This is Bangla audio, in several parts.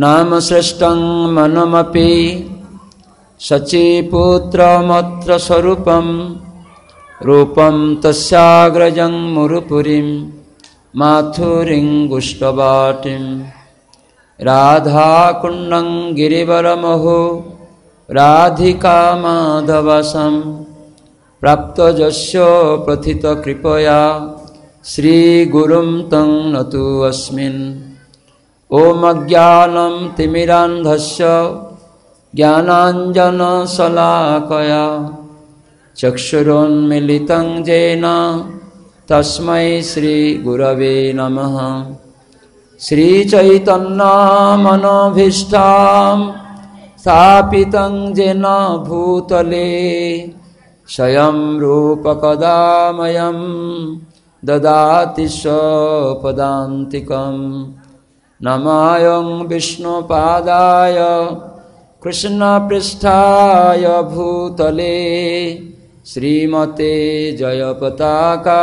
नामश्रेष्ठं मनमपि सचीपुत्रमत्र स्वरूपं रूपं तस्याग्रजं मुरुपुरीं माथुरीं गुष्टवाटिं राधाकुण्डं गिरिवरमहो राधिकामाधवसं प्राप्तजस्य प्रथितकृपया श्रीगुरुं तं नतु अस्मिन् ओम ॐ अज्ञानं ज्ञानांजन ज्ञानाञ्जनशलाकया चक्षुरोन्मिलितं जेन तस्मै श्रीगुरवे नम श्रीचैतन्नामनोभीष्टां स्थापितं जेन भूतले स्वयं रूपकदा ददाति स्वपदान्तिकम् नमायं विष्णुपादाय कृष्णपृष्ठाय भूतले श्रीमते जयपताका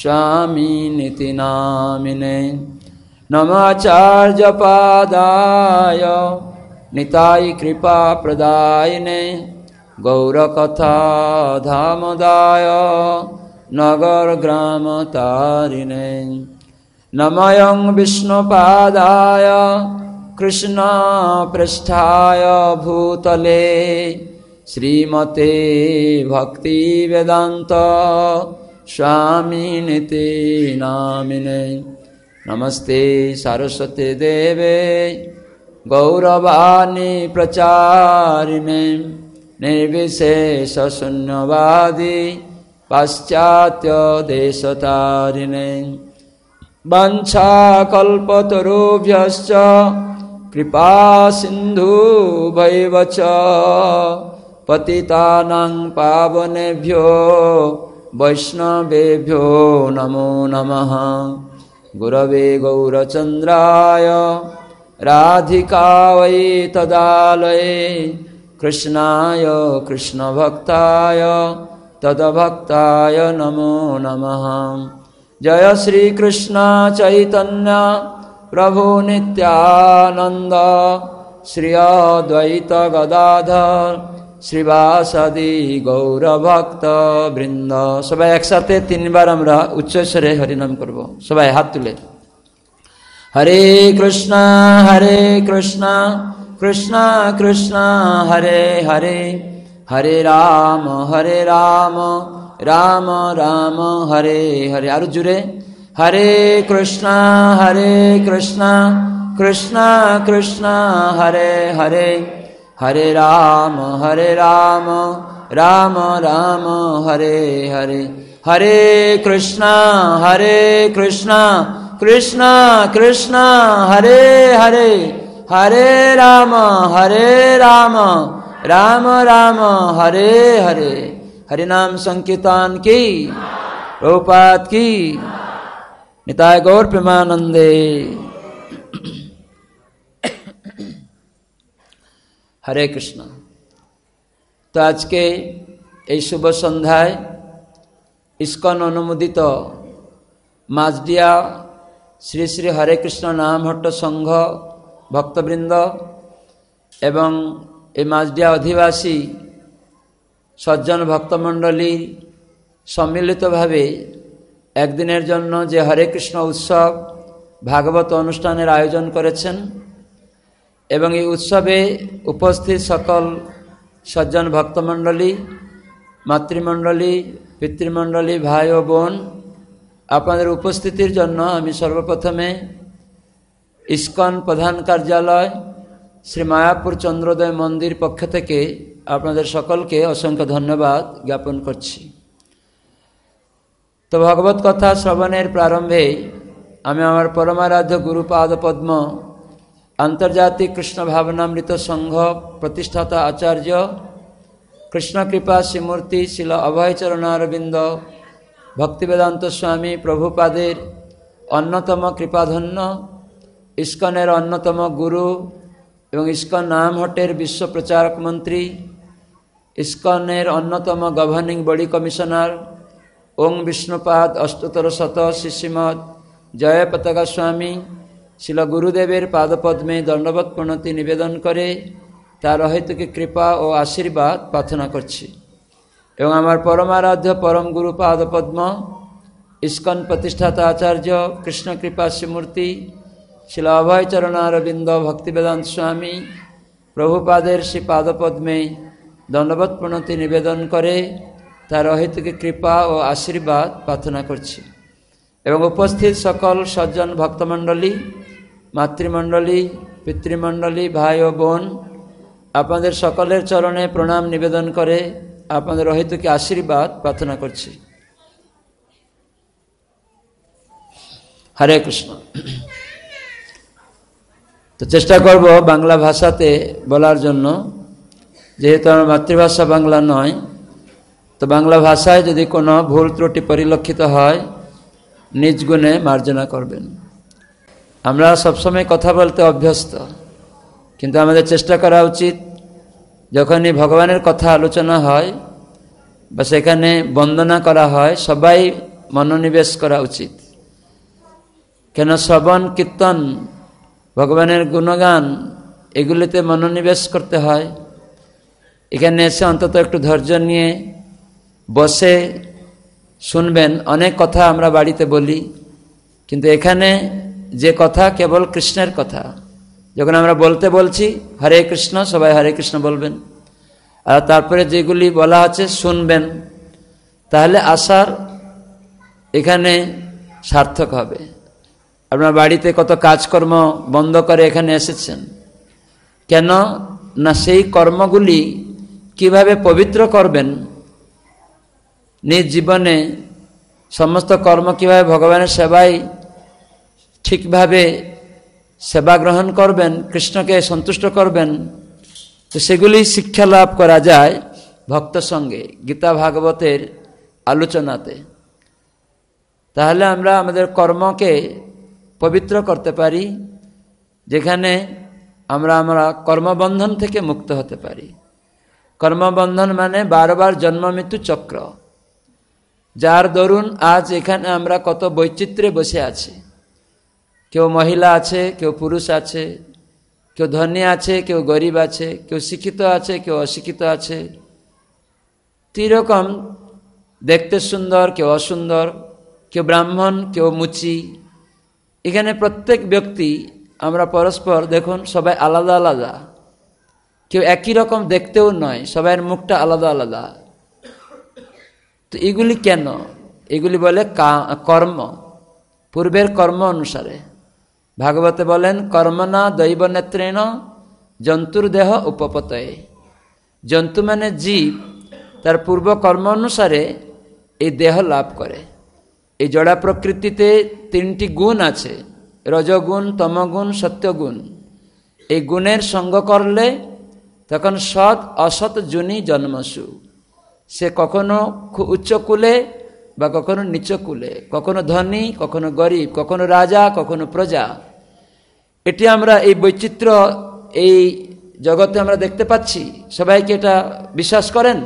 स्वामीनिति नामिने नमाचार्यपादाय निताय कृपाप्रदायिने गौरकथाधामदाय नगरग्रामतारिणे नमयं विष्णुपादाय कृष्णपृष्ठाय भूतले श्रीमते भक्तिवेदान्त स्वामिनिति नामिने नमस्ते सरस्वती देवे गौरवाणी प्रचारिणे निर्विशेषशून्यवादी पाश्चात्यदेशतारिणे वंशाकल्पतरुभ्यश्च कृपा सिन्धुभैव च पतितानां पावनेभ्यो वैष्णवेभ्यो नमो नमः गुरवे गौरचन्द्राय राधिका वै तदालये कृष्णाय कृष्णभक्ताय तदभक्ताय नमो नमः जय श्री कृष्ण चैतन्य प्रभु नित्यानंद श्री अद्वैत गदाधर श्रीवासदी गौर भक्त वृंद सब एक साथ तीन बार हम उच्च स्वरे हरिनाम करब सबाई हाथ तुले हरे कृष्ण हरे कृष्ण कृष्ण कृष्ण हरे हरे हरे राम हरे राम राम राम हरे हरे आरो जुरे हरे कृष्णा हरे कृष्णा कृष्णा कृष्णा हरे हरे हरे राम हरे राम राम राम हरे हरे हरे कृष्णा हरे कृष्णा कृष्णा कृष्णा हरे हरे हरे राम हरे राम राम राम हरे हरे हरिनाम संकीर्तन की रूपात की निताय गौर प्रेमानंदे हरे कृष्ण तो आज के शुभ संध्याय इसकन अनुमोदित माजडिया श्री श्री हरे कृष्ण नामहट्ट संघ भक्तवृंद एवं ए माजडिया अधिवासी সজ্জন ভক্তমণ্ডলী সম্মিলিতভাবে একদিনের জন্য যে হরে কৃষ্ণ উৎসব ভাগবত অনুষ্ঠানের আয়োজন করেছেন এবং এই উৎসবে উপস্থিত সকল সজ্জন ভক্তমণ্ডলী মাতৃমণ্ডলী পিতৃমণ্ডলী ভাই ও বোন আপনাদের উপস্থিতির জন্য আমি সর্বপ্রথমে ইস্কন প্রধান কার্যালয় শ্রী মায়াপুর চন্দ্রোদয় মন্দির পক্ষ থেকে আপনাদের সকলকে অসংখ্য ধন্যবাদ জ্ঞাপন করছি তো ভগবত কথা শ্রবণের প্রারম্ভে আমি আমার পরমারাধ্য গুরুপাদ পদ্ম আন্তর্জাতিক কৃষ্ণ ভাবনামৃত সংঘ প্রতিষ্ঠাতা আচার্য কৃষ্ণকৃপা শ্রীমূর্তি শিল অরবিন্দ ভক্তিবেদান্ত স্বামী প্রভুপাদের অন্যতম কৃপাধন্য ইস্কনের অন্যতম গুরু এবং ইস্কন নাম হটের বিশ্ব প্রচারক মন্ত্রী ইস্কনের অন্যতম গভর্নিং বডি কমিশনার ওং বিষ্ণুপাদ অষ্টোত্তর শত শিশিমদ জয় পতাকা স্বামী শিল গুরুদেবের পাদপদ্মে দণ্ডবত প্রণতি নিবেদন করে তার অহেতুকে কৃপা ও আশীর্বাদ প্রার্থনা করছি এবং আমার পরমারাধ্য পরম গুরু পাদপদ্ম ইস্কন প্রতিষ্ঠাতা আচার্য কৃষ্ণকৃপা শ্রীমূর্তি শিলাভয় চরণারবিন্দ ভক্তিবেদান্ত স্বামী প্রভুপাদের শ্রী পাদপদ্মে দণ্ডবত প্রণতি নিবেদন করে তার অহিতকে কৃপা ও আশীর্বাদ প্রার্থনা করছি এবং উপস্থিত সকল সজ্জন ভক্তমণ্ডলী মাতৃমণ্ডলী পিতৃমণ্ডলী ভাই ও বোন আপনাদের সকলের চরণে প্রণাম নিবেদন করে আপনাদের অহেতুকে আশীর্বাদ প্রার্থনা করছি হরে কৃষ্ণ তো চেষ্টা করব বাংলা ভাষাতে বলার জন্য যেহেতু আমার মাতৃভাষা বাংলা নয় তো বাংলা ভাষায় যদি কোনো ভুল ত্রুটি পরিলক্ষিত হয় নিজ গুণে মার্জনা করবেন আমরা সবসময় কথা বলতে অভ্যস্ত কিন্তু আমাদের চেষ্টা করা উচিত যখনই ভগবানের কথা আলোচনা হয় বা সেখানে বন্দনা করা হয় সবাই মনোনিবেশ করা উচিত কেন শ্রবণ কীর্তন ভগবানের গুণগান এগুলিতে মনোনিবেশ করতে হয় এখানে এসে অন্তত একটু ধৈর্য নিয়ে বসে শুনবেন অনেক কথা আমরা বাড়িতে বলি কিন্তু এখানে যে কথা কেবল কৃষ্ণের কথা যখন আমরা বলতে বলছি হরে কৃষ্ণ সবাই হরে কৃষ্ণ বলবেন আর তারপরে যেগুলি বলা আছে শুনবেন তাহলে আসার এখানে সার্থক হবে আপনার বাড়িতে কত কাজকর্ম বন্ধ করে এখানে এসেছেন কেন না সেই কর্মগুলি কিভাবে পবিত্র করবেন নিজ জীবনে সমস্ত কর্ম কীভাবে ভগবানের সেবায় ঠিকভাবে সেবা গ্রহণ করবেন কৃষ্ণকে সন্তুষ্ট করবেন তো সেগুলি শিক্ষা লাভ করা যায় ভক্ত সঙ্গে গীতা ভাগবতের আলোচনাতে তাহলে আমরা আমাদের কর্মকে পবিত্র করতে পারি যেখানে আমরা আমরা কর্মবন্ধন থেকে মুক্ত হতে পারি কর্মবন্ধন মানে বারবার জন্ম মৃত্যু চক্র যার দরুন আজ এখানে আমরা কত বৈচিত্র্যে বসে আছি কেউ মহিলা আছে কেউ পুরুষ আছে কেউ ধনী আছে কেউ গরিব আছে কেউ শিক্ষিত আছে কেউ অশিক্ষিত আছে কিরকম দেখতে সুন্দর কেউ অসুন্দর কেউ ব্রাহ্মণ কেউ মুচি এখানে প্রত্যেক ব্যক্তি আমরা পরস্পর দেখুন সবাই আলাদা আলাদা কেউ একই রকম দেখতেও নয় সবাইয়ের মুখটা আলাদা আলাদা তো এগুলি কেন এগুলি বলে কর্ম পূর্বের কর্ম অনুসারে ভাগবতে বলেন কর্মনা দৈব নেত্রেণ জন্তুর দেহ উপপতয়ে জন্তু মানে জীব তার পূর্ব কর্ম অনুসারে এই দেহ লাভ করে এই জড়া প্রকৃতিতে তিনটি গুণ আছে রজগুণ তমগুণ সত্যগুণ এই গুণের সঙ্গ করলে তখন সৎ অসৎ জুনি জন্মসু সে কখনো উচ্চ কুলে বা কখনো নিচ কুলে কখনো ধনী কখনো গরিব কখনো রাজা কখনো প্রজা এটি আমরা এই বৈচিত্র্য এই জগতে আমরা দেখতে পাচ্ছি সবাইকে এটা বিশ্বাস করেন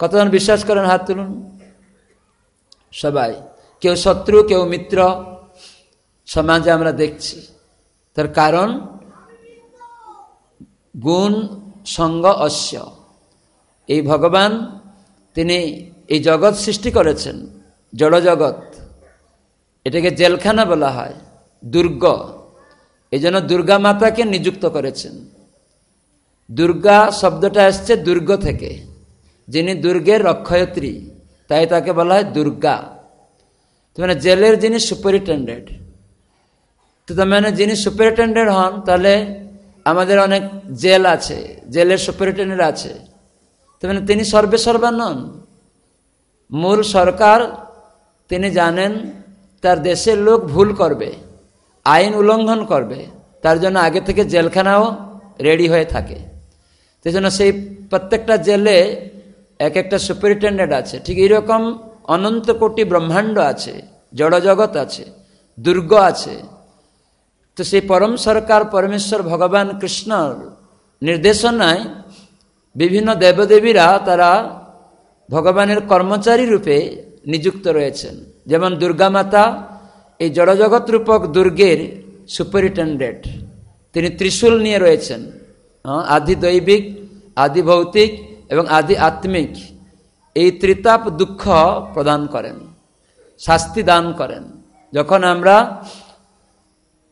কতজন বিশ্বাস করেন হাত তুলুন সবাই কেউ শত্রু কেউ মিত্র সমাজে আমরা দেখছি তার কারণ গুণ সঙ্গ অশ্য এই ভগবান তিনি এই জগৎ সৃষ্টি করেছেন জড় জগৎ এটাকে জেলখানা বলা হয় দুর্গ এই জন্য দুর্গা মাতাকে নিযুক্ত করেছেন দুর্গা শব্দটা এসছে দুর্গ থেকে যিনি দুর্গের রক্ষয়ত্রী তাই তাকে বলা হয় দুর্গা তুমি মানে জেলের যিনি সুপারিটেন্ডেন্ট তো তুমি মানে যিনি সুপারিটেন্ডেন্ট হন তাহলে আমাদের অনেক জেল আছে জেলের সুপারিটেন্ডেন্ট আছে তো মানে তিনি সর্বে নন মূল সরকার তিনি জানেন তার দেশের লোক ভুল করবে আইন উল্লঙ্ঘন করবে তার জন্য আগে থেকে জেলখানাও রেডি হয়ে থাকে সেই জন্য সেই প্রত্যেকটা জেলে এক একটা সুপারিনটেন্ডেন্ট আছে ঠিক এরকম অনন্ত কোটি ব্রহ্মাণ্ড আছে জড়জগৎ আছে দুর্গ আছে তো সেই পরম সরকার পরমেশ্বর ভগবান কৃষ্ণর নির্দেশনায় বিভিন্ন দেবদেবীরা তারা ভগবানের কর্মচারী রূপে নিযুক্ত রয়েছেন যেমন দুর্গামাতা এই জড়জগৎ রূপক দুর্গের সুপারিটেন্ডেন্ট তিনি ত্রিশূল নিয়ে রয়েছেন আদি দৈবিক আদি ভৌতিক এবং আদি আত্মিক এই ত্রিতাপ দুঃখ প্রদান করেন শাস্তি দান করেন যখন আমরা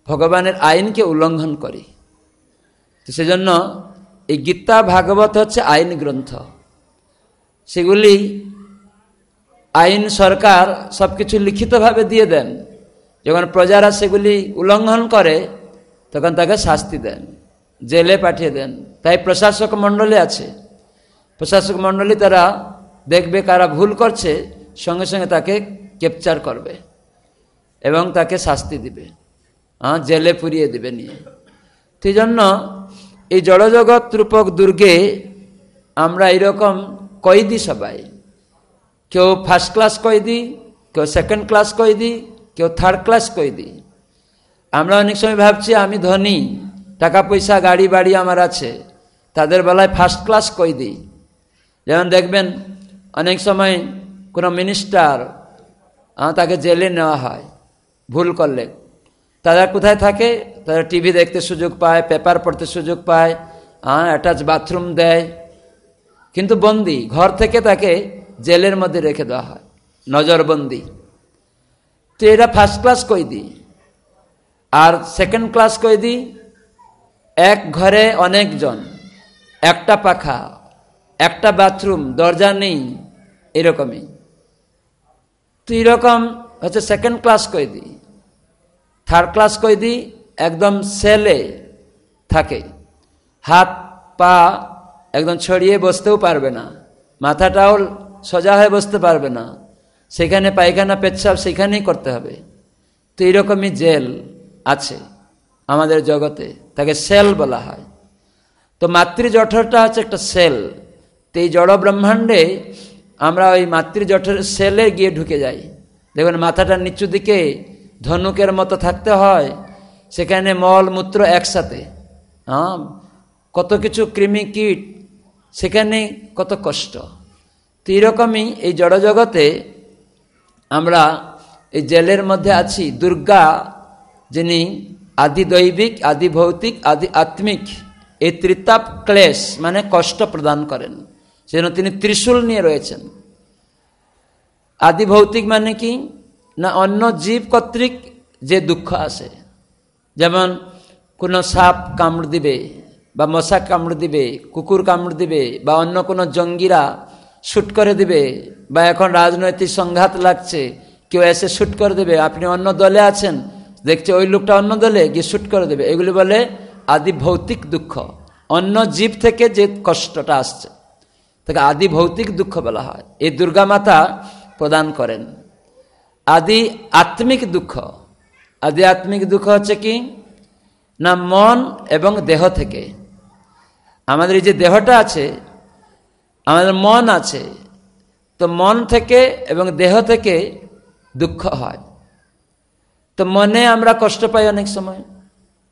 ভগবানের আইনকে উল্লঙ্ঘন করি তো সেজন্য এই গীতা ভাগবত হচ্ছে আইন গ্রন্থ সেগুলি আইন সরকার সব কিছু লিখিতভাবে দিয়ে দেন যখন প্রজারা সেগুলি উল্লঙ্ঘন করে তখন তাকে শাস্তি দেন জেলে পাঠিয়ে দেন তাই প্রশাসক মণ্ডলে আছে প্রশাসক মণ্ডলী তারা দেখবে কারা ভুল করছে সঙ্গে সঙ্গে তাকে ক্যাপচার করবে এবং তাকে শাস্তি দিবে হ্যাঁ জেলে পুরিয়ে দিবে নিয়ে সেই জন্য এই জড়জগৎ রূপক দুর্গে আমরা এরকম কয়েদি সবাই কেউ ফার্স্ট ক্লাস কয়েদি কেউ সেকেন্ড ক্লাস কয়েদি কেউ থার্ড ক্লাস কয়েদি আমরা অনেক সময় ভাবছি আমি ধনী টাকা পয়সা গাড়ি বাড়ি আমার আছে তাদের বেলায় ফার্স্ট ক্লাস কয়েদি যেমন দেখবেন অনেক সময় কোনো মিনিস্টার তাকে জেলে নেওয়া হয় ভুল করলে তারা কোথায় থাকে তারা টিভি দেখতে সুযোগ পায় পেপার পড়তে সুযোগ পায় হ্যাঁ অ্যাটাচ বাথরুম দেয় কিন্তু বন্দি ঘর থেকে তাকে জেলের মধ্যে রেখে দেওয়া হয় নজরবন্দি তো এরা ফার্স্ট ক্লাস কয়েদি আর সেকেন্ড ক্লাস কয়েদি এক ঘরে অনেকজন একটা পাখা একটা বাথরুম দরজা নেই এরকমই তো এরকম হচ্ছে সেকেন্ড ক্লাস কয়েদি থার্ড ক্লাস কয়েদি একদম সেলে থাকে হাত পা একদম ছড়িয়ে বসতেও পারবে না মাথাটাও সোজা হয়ে বসতে পারবে না সেখানে পায়খানা পেচ্ছাপ সেখানেই করতে হবে তো এরকমই জেল আছে আমাদের জগতে তাকে সেল বলা হয় তো মাতৃ জঠরটা হচ্ছে একটা সেল তো এই জড় ব্রহ্মাণ্ডে আমরা ওই মাতৃজঠের সেলে গিয়ে ঢুকে যাই দেখবেন মাথাটার নিচু দিকে ধনুকের মতো থাকতে হয় সেখানে মলমূত্র একসাথে হ্যাঁ কত কিছু কৃমি কীট সেখানে কত কষ্ট তো এরকমই এই জড়জগতে আমরা এই জেলের মধ্যে আছি দুর্গা যিনি আদি দৈবিক আদি ভৌতিক আদি আত্মিক এই ত্রিতাপ ক্লেশ মানে কষ্ট প্রদান করেন যেন তিনি ত্রিশূল নিয়ে রয়েছেন আদি ভৌতিক মানে কি না অন্য জীব কর্তৃক যে দুঃখ আসে যেমন কোনো সাপ কামড় দিবে বা মশা কামড় দিবে কুকুর কামড় দিবে বা অন্য কোনো জঙ্গিরা শ্যুট করে দিবে বা এখন রাজনৈতিক সংঘাত লাগছে কেউ এসে শ্যুট করে দেবে আপনি অন্য দলে আছেন দেখছে ওই লোকটা অন্য দলে গিয়ে শ্যুট করে দেবে এগুলি বলে আদি ভৌতিক দুঃখ অন্য জীব থেকে যে কষ্টটা আসছে তাকে আদি ভৌতিক দুঃখ বলা হয় এই দুর্গা মাতা প্রদান করেন আদি আত্মিক দুঃখ আদি আত্মিক দুঃখ হচ্ছে কি না মন এবং দেহ থেকে আমাদের এই যে দেহটা আছে আমাদের মন আছে তো মন থেকে এবং দেহ থেকে দুঃখ হয় তো মনে আমরা কষ্ট পাই অনেক সময়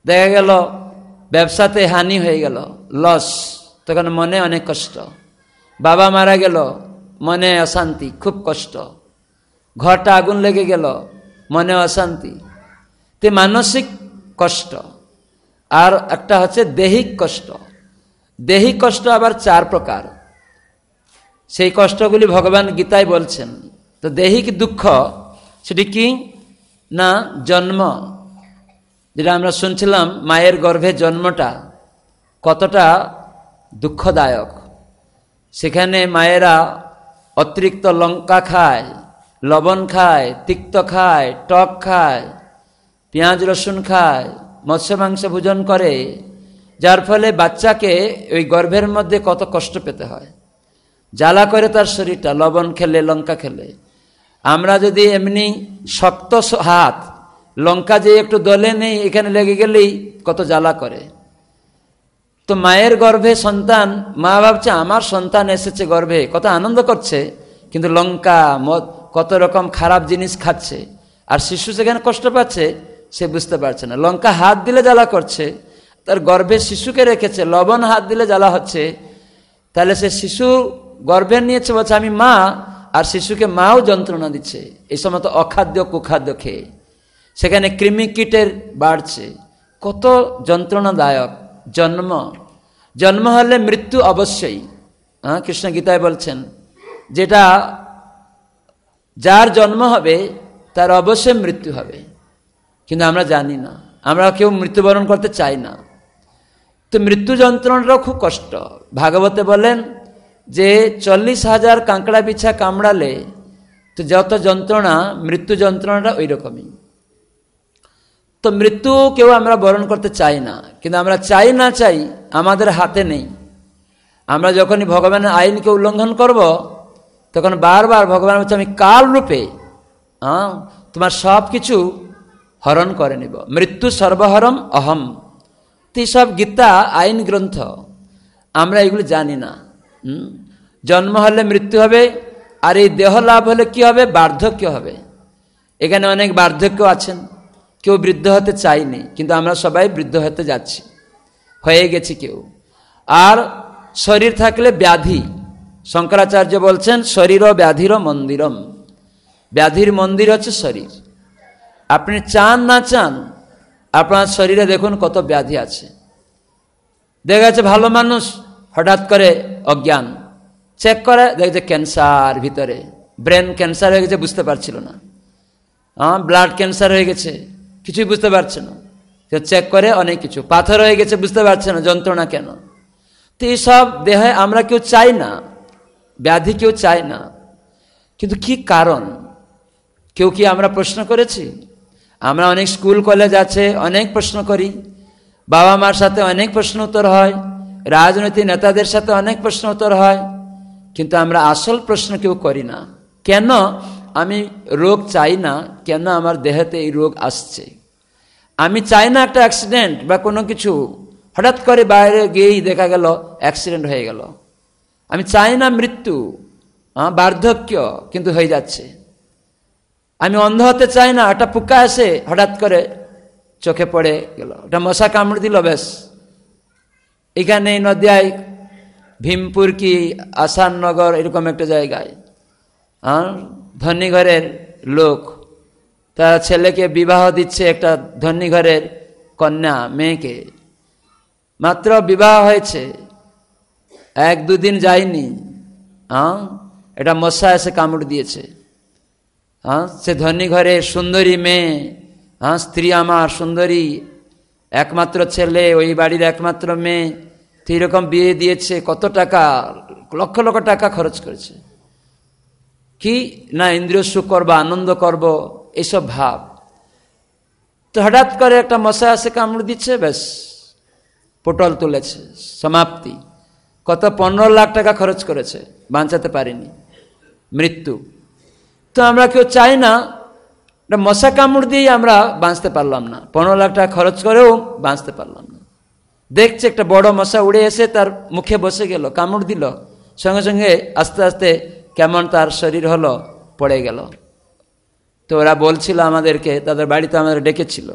দেখা গেল ব্যবসাতে হানি হয়ে গেল লস তখন মনে অনেক কষ্ট বাবা মারা গেল মনে অশান্তি খুব কষ্ট ঘরটা আগুন লেগে গেল মনে অশান্তি তে মানসিক কষ্ট আর একটা হচ্ছে দেহিক কষ্ট দেহিক কষ্ট আবার চার প্রকার সেই কষ্টগুলি ভগবান গীতায় বলছেন তো দেহিক দুঃখ সেটি কি না জন্ম যেটা আমরা শুনছিলাম মায়ের গর্ভে জন্মটা কতটা দুঃখদায়ক সেখানে মায়েরা অতিরিক্ত লঙ্কা খায় লবণ খায় তিক্ত খায় টক খায় পেঁয়াজ রসুন খায় মৎস্য মাংস ভোজন করে যার ফলে বাচ্চাকে ওই গর্ভের মধ্যে কত কষ্ট পেতে হয় জ্বালা করে তার শরীরটা লবণ খেলে লঙ্কা খেলে আমরা যদি এমনি শক্ত হাত লঙ্কা যে একটু দলে নেই এখানে লেগে গেলেই কত জ্বালা করে তো মায়ের গর্ভে সন্তান মা ভাবছে আমার সন্তান এসেছে গর্ভে কত আনন্দ করছে কিন্তু লঙ্কা মদ কত রকম খারাপ জিনিস খাচ্ছে আর শিশু সেখানে কষ্ট পাচ্ছে সে বুঝতে পারছে না লঙ্কা হাত দিলে জ্বালা করছে তার গর্ভে শিশুকে রেখেছে লবণ হাত দিলে জ্বালা হচ্ছে তাহলে সে শিশু গর্ভে নিয়েছে বলছে আমি মা আর শিশুকে মাও যন্ত্রণা দিচ্ছে এই সময় তো অখাদ্য কুখাদ্য খেয়ে সেখানে কৃমি কীটের বাড়ছে কত যন্ত্রণাদায়ক জন্ম জন্ম হলে মৃত্যু অবশ্যই হ্যাঁ কৃষ্ণ গীতায় বলছেন যেটা যার জন্ম হবে তার অবশ্যই মৃত্যু হবে কিন্তু আমরা জানি না আমরা কেউ মৃত্যুবরণ করতে চাই না তো মৃত্যু যন্ত্রণাটাও খুব কষ্ট ভাগবতে বলেন যে চল্লিশ হাজার কাঁকড়া পিছা কামড়ালে তো যত যন্ত্রণা মৃত্যু যন্ত্রণাটা ওই রকমই তো মৃত্যু কেউ আমরা বরণ করতে চাই না কিন্তু আমরা চাই না চাই আমাদের হাতে নেই আমরা যখনই ভগবানের আইনকে উল্লঙ্ঘন করব তখন বারবার ভগবান বলছে আমি কাল রূপে হ্যাঁ তোমার সব কিছু হরণ করে নিব মৃত্যু সর্বহরম অহম সব গীতা আইন গ্রন্থ আমরা এগুলো জানি না জন্ম হলে মৃত্যু হবে আর এই দেহ লাভ হলে কি হবে বার্ধক্য হবে এখানে অনেক বার্ধক্য আছেন কেউ বৃদ্ধ হতে চাইনি কিন্তু আমরা সবাই বৃদ্ধ হতে যাচ্ছি হয়ে গেছি কেউ আর শরীর থাকলে ব্যাধি শঙ্করাচার্য বলছেন শরীর ব্যাধির মন্দিরম ব্যাধির মন্দির হচ্ছে শরীর আপনি চান না চান আপনার শরীরে দেখুন কত ব্যাধি আছে দেখা যাচ্ছে ভালো মানুষ হঠাৎ করে অজ্ঞান চেক করে দেখছে ক্যান্সার ভিতরে ব্রেন ক্যান্সার হয়ে গেছে বুঝতে পারছিল না ব্লাড ক্যান্সার হয়ে গেছে কিছুই বুঝতে পারছে না কেউ চেক করে অনেক কিছু পাথর হয়ে গেছে বুঝতে পারছে না যন্ত্রণা কেন তো এইসব দেহে আমরা কেউ চাই না ব্যাধি কেউ চাই না কিন্তু কি কারণ কেউ কি আমরা প্রশ্ন করেছি আমরা অনেক স্কুল কলেজ আছে অনেক প্রশ্ন করি বাবা মার সাথে অনেক প্রশ্ন উত্তর হয় রাজনৈতিক নেতাদের সাথে অনেক প্রশ্ন উত্তর হয় কিন্তু আমরা আসল প্রশ্ন কেউ করি না কেন আমি রোগ চাই না কেন আমার দেহেতে এই রোগ আসছে আমি চাই না একটা অ্যাক্সিডেন্ট বা কোনো কিছু হঠাৎ করে বাইরে গিয়েই দেখা গেল অ্যাক্সিডেন্ট হয়ে গেল আমি চাই না মৃত্যু বার্ধক্য কিন্তু হয়ে যাচ্ছে আমি অন্ধ হতে চাই না একটা পোকা এসে হঠাৎ করে চোখে পড়ে গেল ওটা মশা কামড় দিল বেশ এখানে নদিয়ায় ভীমপুর কি আসাননগর এরকম একটা জায়গায় হ্যাঁ ধনীঘরের লোক তার ছেলেকে বিবাহ দিচ্ছে একটা ধনী ঘরের কন্যা মেয়েকে মাত্র বিবাহ হয়েছে এক দুদিন যায়নি হ্যাঁ এটা মশা এসে কামড় দিয়েছে হ্যাঁ সে ধনী ঘরে সুন্দরী মেয়ে হ্যাঁ স্ত্রী আমার সুন্দরী একমাত্র ছেলে ওই বাড়ির একমাত্র মেয়ে তো রকম বিয়ে দিয়েছে কত টাকা লক্ষ লক্ষ টাকা খরচ করেছে কি না ইন্দ্রিয় সুখ করবো আনন্দ করবো এইসব ভাব তো হঠাৎ করে একটা মশা এসে কামড় দিচ্ছে ব্যাস পটল তুলেছে সমাপ্তি কত পনেরো লাখ টাকা খরচ করেছে বাঁচাতে পারিনি মৃত্যু তো আমরা কেউ চাই না একটা মশা কামড় দিয়েই আমরা বাঁচতে পারলাম না পনেরো লাখ টাকা খরচ করেও বাঁচতে পারলাম না দেখছে একটা বড় মশা উড়ে এসে তার মুখে বসে গেল কামড় দিল সঙ্গে সঙ্গে আস্তে আস্তে কেমন তার শরীর হলো পড়ে গেল তো ওরা বলছিল আমাদেরকে তাদের বাড়িতে আমাদের ডেকেছিল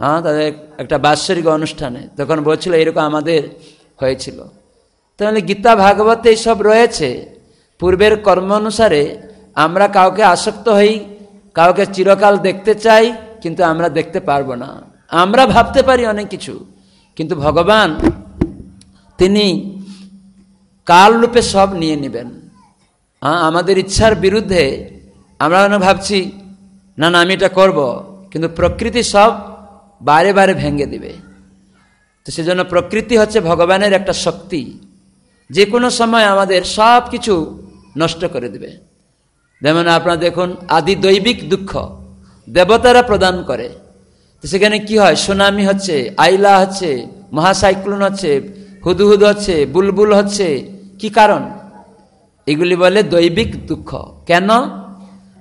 হ্যাঁ তাদের একটা বাৎসরিক অনুষ্ঠানে তখন বলছিল এরকম আমাদের হয়েছিল তাহলে গীতা ভাগবতে এইসব রয়েছে পূর্বের কর্ম অনুসারে আমরা কাউকে আসক্ত হই কাউকে চিরকাল দেখতে চাই কিন্তু আমরা দেখতে পারবো না আমরা ভাবতে পারি অনেক কিছু কিন্তু ভগবান তিনি কাল রূপে সব নিয়ে নেবেন আমাদের ইচ্ছার বিরুদ্ধে আমরা ভাবছি না না আমি এটা করব কিন্তু প্রকৃতি সব বারে বারে ভেঙে দিবে তো সেজন্য প্রকৃতি হচ্ছে ভগবানের একটা শক্তি যে কোনো সময় আমাদের সব কিছু নষ্ট করে দেবে যেমন আপনারা দেখুন আদি দৈবিক দুঃখ দেবতারা প্রদান করে তো সেখানে কি হয় সুনামি হচ্ছে আইলা হচ্ছে মহাসাইক্লোন হচ্ছে হুদুহুদ হচ্ছে বুলবুল হচ্ছে কি কারণ এগুলি বলে দৈবিক দুঃখ কেন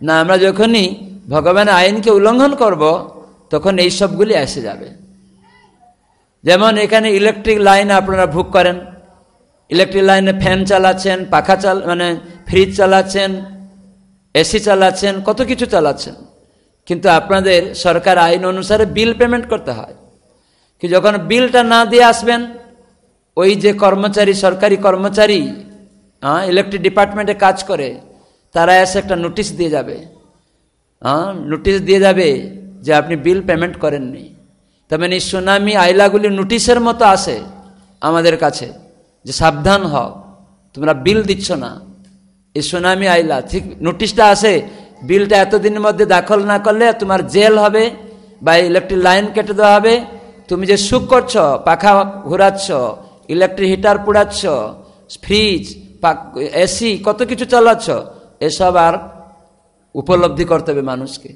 না আমরা যখনই ভগবান আইনকে উল্লঙ্ঘন করব তখন এই সবগুলি এসে যাবে যেমন এখানে ইলেকট্রিক লাইন আপনারা ভোগ করেন ইলেকট্রিক লাইনে ফ্যান চালাচ্ছেন পাখা চাল মানে ফ্রিজ চালাচ্ছেন এসি চালাচ্ছেন কত কিছু চালাচ্ছেন কিন্তু আপনাদের সরকার আইন অনুসারে বিল পেমেন্ট করতে হয় কি যখন বিলটা না দিয়ে আসবেন ওই যে কর্মচারী সরকারি কর্মচারী হ্যাঁ ইলেকট্রিক ডিপার্টমেন্টে কাজ করে তারা এসে একটা নোটিশ দিয়ে যাবে হ্যাঁ নোটিশ দিয়ে যাবে যে আপনি বিল পেমেন্ট করেননি তার মানে সুনামি আইলাগুলি নোটিশের মতো আসে আমাদের কাছে যে সাবধান হও তোমরা বিল দিচ্ছ না এই সুনামি আইলা ঠিক নোটিশটা আসে বিলটা এতদিনের মধ্যে দাখল না করলে তোমার জেল হবে বা ইলেকট্রিক লাইন কেটে দেওয়া হবে তুমি যে সুখ করছ পাখা ঘোরাচ্ছ ইলেকট্রিক হিটার পোড়াচ্ছ ফ্রিজ এসি কত কিছু চালাচ্ছ এসব আর উপলব্ধি করতে হবে মানুষকে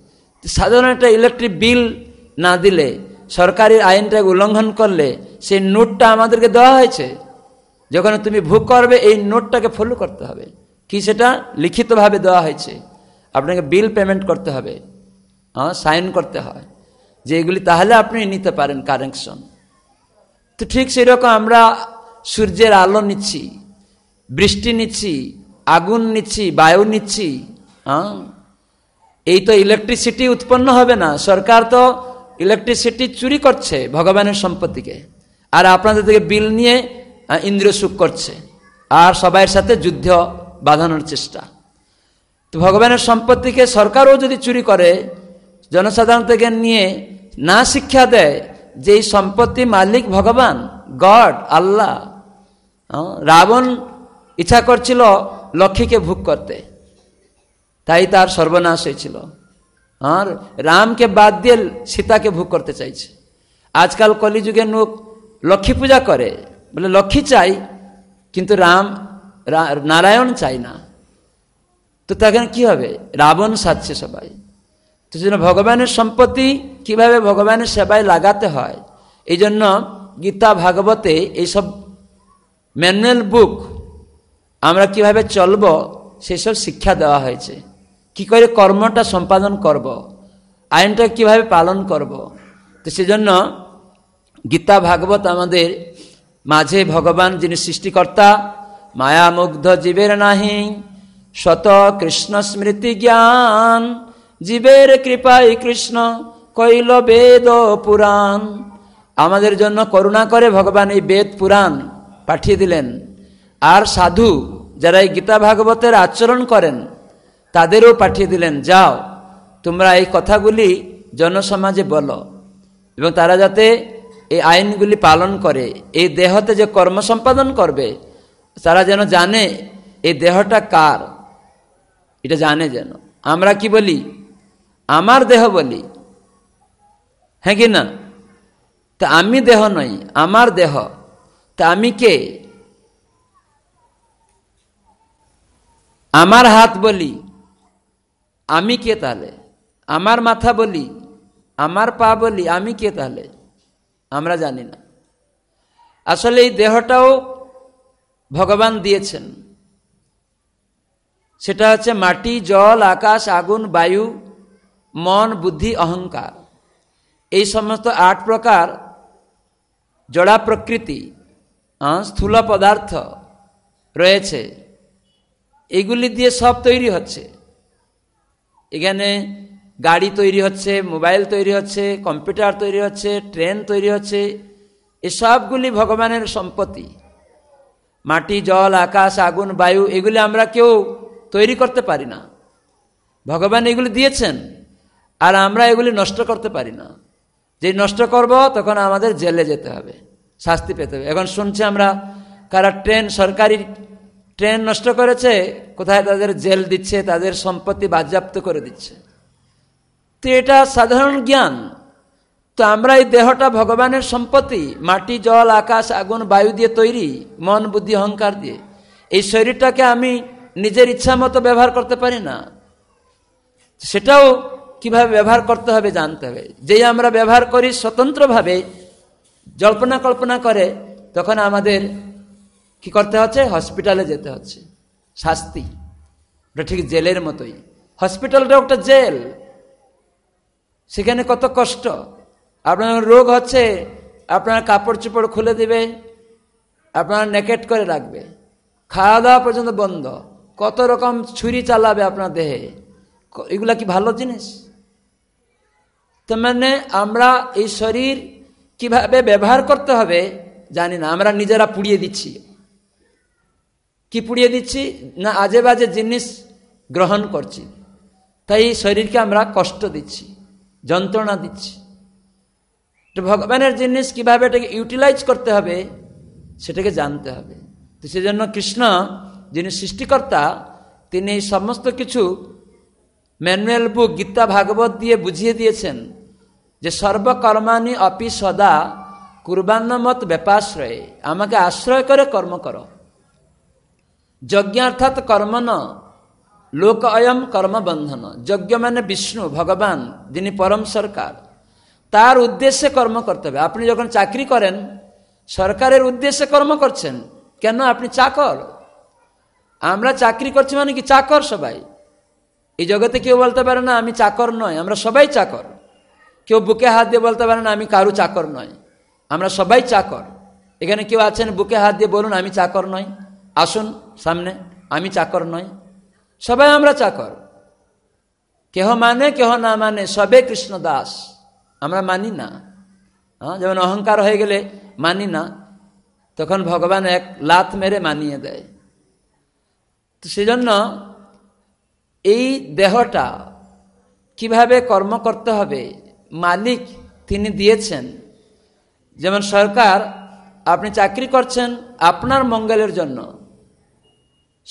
সাধারণ একটা ইলেকট্রিক বিল না দিলে সরকারের আইনটাকে উল্লঙ্ঘন করলে সেই নোটটা আমাদেরকে দেওয়া হয়েছে যখন তুমি ভোগ করবে এই নোটটাকে ফলো করতে হবে কি সেটা লিখিতভাবে দেওয়া হয়েছে আপনাকে বিল পেমেন্ট করতে হবে হ্যাঁ সাইন করতে হয় যে এগুলি তাহলে আপনি নিতে পারেন কারেকশন তো ঠিক সেরকম আমরা সূর্যের আলো নিচ্ছি বৃষ্টি নিচ্ছি আগুন নিচ্ছি বায়ু নিচ্ছি হ্যাঁ এই তো ইলেকট্রিসিটি উৎপন্ন হবে না সরকার তো ইলেকট্রিসিটি চুরি করছে ভগবানের সম্পত্তিকে আর আপনাদের থেকে বিল নিয়ে ইন্দ্রিয় সুখ করছে আর সবাইয়ের সাথে যুদ্ধ বাঁধানোর চেষ্টা তো ভগবানের সম্পত্তিকে সরকারও যদি চুরি করে জনসাধারণ থেকে নিয়ে না শিক্ষা দেয় যে এই সম্পত্তি মালিক ভগবান গড আল্লাহ রাবণ ইচ্ছা করছিল লক্ষ্মীকে ভোগ করতে তাই তার সর্বনাশ হয়েছিল আর রামকে বাদ দিয়ে সীতাকে ভোগ করতে চাইছে আজকাল কলিযুগের লোক লক্ষ্মী পূজা করে বলে লক্ষ্মী চাই কিন্তু রাম নারায়ণ চাই না তো তখন কি হবে রাবণ সাজছে সবাই তো জন্য ভগবানের সম্পত্তি কিভাবে ভগবানের সেবায় লাগাতে হয় এই জন্য গীতা ভাগবতে এইসব ম্যানুয়াল বুক আমরা কিভাবে চলব সেসব শিক্ষা দেওয়া হয়েছে কি করে কর্মটা সম্পাদন করব। আইনটা কিভাবে পালন করব। তো সেজন্য গীতা ভাগবত আমাদের মাঝে ভগবান যিনি সৃষ্টিকর্তা মায়ামুগ্ধ জীবের নাহি শত কৃষ্ণ স্মৃতি জ্ঞান জীবের কৃপাই কৃষ্ণ কৈল বেদ পুরাণ আমাদের জন্য করুণা করে ভগবান এই বেদ পুরাণ পাঠিয়ে দিলেন আর সাধু যারা এই গীতা ভাগবতের আচরণ করেন তাদেরও পাঠিয়ে দিলেন যাও তোমরা এই কথাগুলি জনসমাজে বলো এবং তারা যাতে এই আইনগুলি পালন করে এই দেহতে যে কর্ম সম্পাদন করবে তারা যেন জানে এই দেহটা কার এটা জানে যেন আমরা কি বলি আমার দেহ বলি হ্যাঁ কি না তা আমি দেহ নই আমার দেহ তা আমি কে আমার হাত বলি আমি কে তাহলে আমার মাথা বলি আমার পা বলি আমি কে তাহলে আমরা জানি না আসলে এই দেহটাও ভগবান দিয়েছেন সেটা হচ্ছে মাটি জল আকাশ আগুন বায়ু মন বুদ্ধি অহংকার এই সমস্ত আট প্রকার জড়া প্রকৃতি স্থূল পদার্থ রয়েছে এগুলি দিয়ে সব তৈরি হচ্ছে এখানে গাড়ি তৈরি হচ্ছে মোবাইল তৈরি হচ্ছে কম্পিউটার তৈরি হচ্ছে ট্রেন তৈরি হচ্ছে এসবগুলি ভগবানের সম্পত্তি মাটি জল আকাশ আগুন বায়ু এগুলি আমরা কেউ তৈরি করতে পারি না ভগবান এগুলি দিয়েছেন আর আমরা এগুলি নষ্ট করতে পারি না যে নষ্ট করব তখন আমাদের জেলে যেতে হবে শাস্তি পেতে হবে এখন শুনছি আমরা কারা ট্রেন সরকারি ট্রেন নষ্ট করেছে কোথায় তাদের জেল দিচ্ছে তাদের সম্পত্তি বাজ্যাপ্ত করে দিচ্ছে তো এটা সাধারণ জ্ঞান তো আমরা এই দেহটা ভগবানের সম্পত্তি মাটি জল আকাশ আগুন বায়ু দিয়ে তৈরি মন বুদ্ধি অহংকার দিয়ে এই শরীরটাকে আমি নিজের ইচ্ছা মতো ব্যবহার করতে পারি না সেটাও কিভাবে ব্যবহার করতে হবে জানতে হবে যেই আমরা ব্যবহার করি স্বতন্ত্রভাবে জল্পনা কল্পনা করে তখন আমাদের কি করতে হচ্ছে হসপিটালে যেতে হচ্ছে শাস্তি ওটা ঠিক জেলের মতোই হসপিটালটা একটা জেল সেখানে কত কষ্ট আপনার রোগ হচ্ছে আপনার কাপড় চোপড় খুলে দেবে আপনার নেকেট করে রাখবে খাওয়া দাওয়া পর্যন্ত বন্ধ কত রকম ছুরি চালাবে আপনার দেহে এগুলা কি ভালো জিনিস তো মানে আমরা এই শরীর কিভাবে ব্যবহার করতে হবে জানি না আমরা নিজেরা পুড়িয়ে দিচ্ছি কি পুড়িয়ে দিচ্ছি না আজে বাজে জিনিস গ্রহণ করছি তাই এই শরীরকে আমরা কষ্ট দিচ্ছি যন্ত্রণা দিচ্ছি তো ভগবানের জিনিস কীভাবে এটাকে ইউটিলাইজ করতে হবে সেটাকে জানতে হবে তো সেজন্য কৃষ্ণ যিনি সৃষ্টিকর্তা তিনি সমস্ত কিছু ম্যানুয়াল বুক গীতা ভাগবত দিয়ে বুঝিয়ে দিয়েছেন যে সর্বকর্মাণী অপি সদা কুরবান্নমত ব্যাপাশ্রয়ে আমাকে আশ্রয় করে কর্ম করো यज्ञार्थात কর্ম ন লোক अयम कर्म बंधन यज्ञ মানে বিষ্ণু ভগবান যিনি পরম সরকার তার উদ্দেশ্যে কর্ম করতে হবে আপনি যখন চাকরি করেন সরকারের উদ্দেশ্যে কর্ম করছেন কেন আপনি চাকর আমরা চাকরি করছি মানে কি চাকর সবাই এই জগতে কেউ বলতে পারে না আমি চাকর নয় আমরা সবাই চাকর কেউ বুকে হাত দিয়ে বলতে পারে না আমি কারু চাকর নয় আমরা সবাই চাকর এখানে কেউ আছেন বুকে হাত দিয়ে বলুন আমি চাকর নয় আসুন সামনে আমি চাকর নই সবাই আমরা চাকর কেহ মানে কেহ না মানে সবে কৃষ্ণ দাস আমরা মানি না হ্যাঁ যেমন অহংকার হয়ে গেলে মানি না তখন ভগবান এক লাত মেরে মানিয়ে দেয় তো সেজন্য এই দেহটা কিভাবে কর্ম করতে হবে মালিক তিনি দিয়েছেন যেমন সরকার আপনি চাকরি করছেন আপনার মঙ্গলের জন্য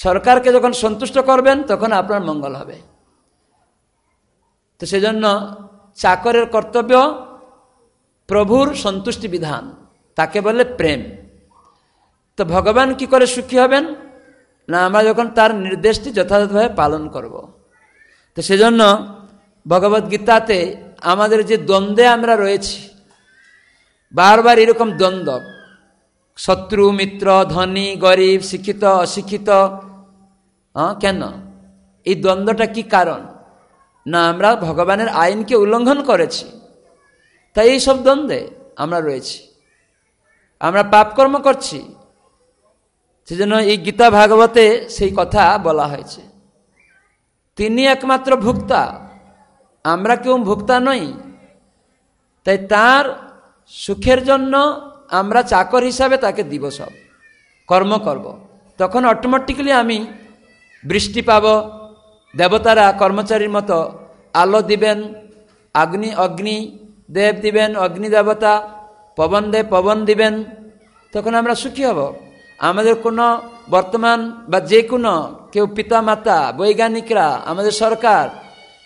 সরকারকে যখন সন্তুষ্ট করবেন তখন আপনার মঙ্গল হবে তো সেজন্য চাকরের কর্তব্য প্রভুর সন্তুষ্টি বিধান তাকে বলে প্রেম তো ভগবান কি করে সুখী হবেন না আমরা যখন তার নির্দেশটি যথাযথভাবে পালন করব। তো সেজন্য ভগবদ্গীতাতে আমাদের যে দ্বন্দ্বে আমরা রয়েছি বারবার এরকম দ্বন্দ্ব শত্রু মিত্র ধনী গরিব শিক্ষিত অশিক্ষিত হ্যাঁ কেন এই দ্বন্দ্বটা কি কারণ না আমরা ভগবানের আইনকে উল্লঙ্ঘন করেছি তাই এই সব দ্বন্দ্বে আমরা রয়েছি আমরা পাপকর্ম করছি সেজন্য এই গীতা ভাগবতে সেই কথা বলা হয়েছে তিনি একমাত্র ভুক্তা আমরা কেউ ভুক্তা নই তাই তার সুখের জন্য আমরা চাকর হিসাবে তাকে দিব সব কর্ম করব তখন অটোমেটিক্যালি আমি বৃষ্টি পাব দেবতারা কর্মচারীর মতো আলো দিবেন আগ্নি অগ্নি দেব দিবেন অগ্নি দেবতা পবন দেব পবন দিবেন তখন আমরা সুখী হব আমাদের কোনো বর্তমান বা যে কোনো কেউ পিতা মাতা বৈজ্ঞানিকরা আমাদের সরকার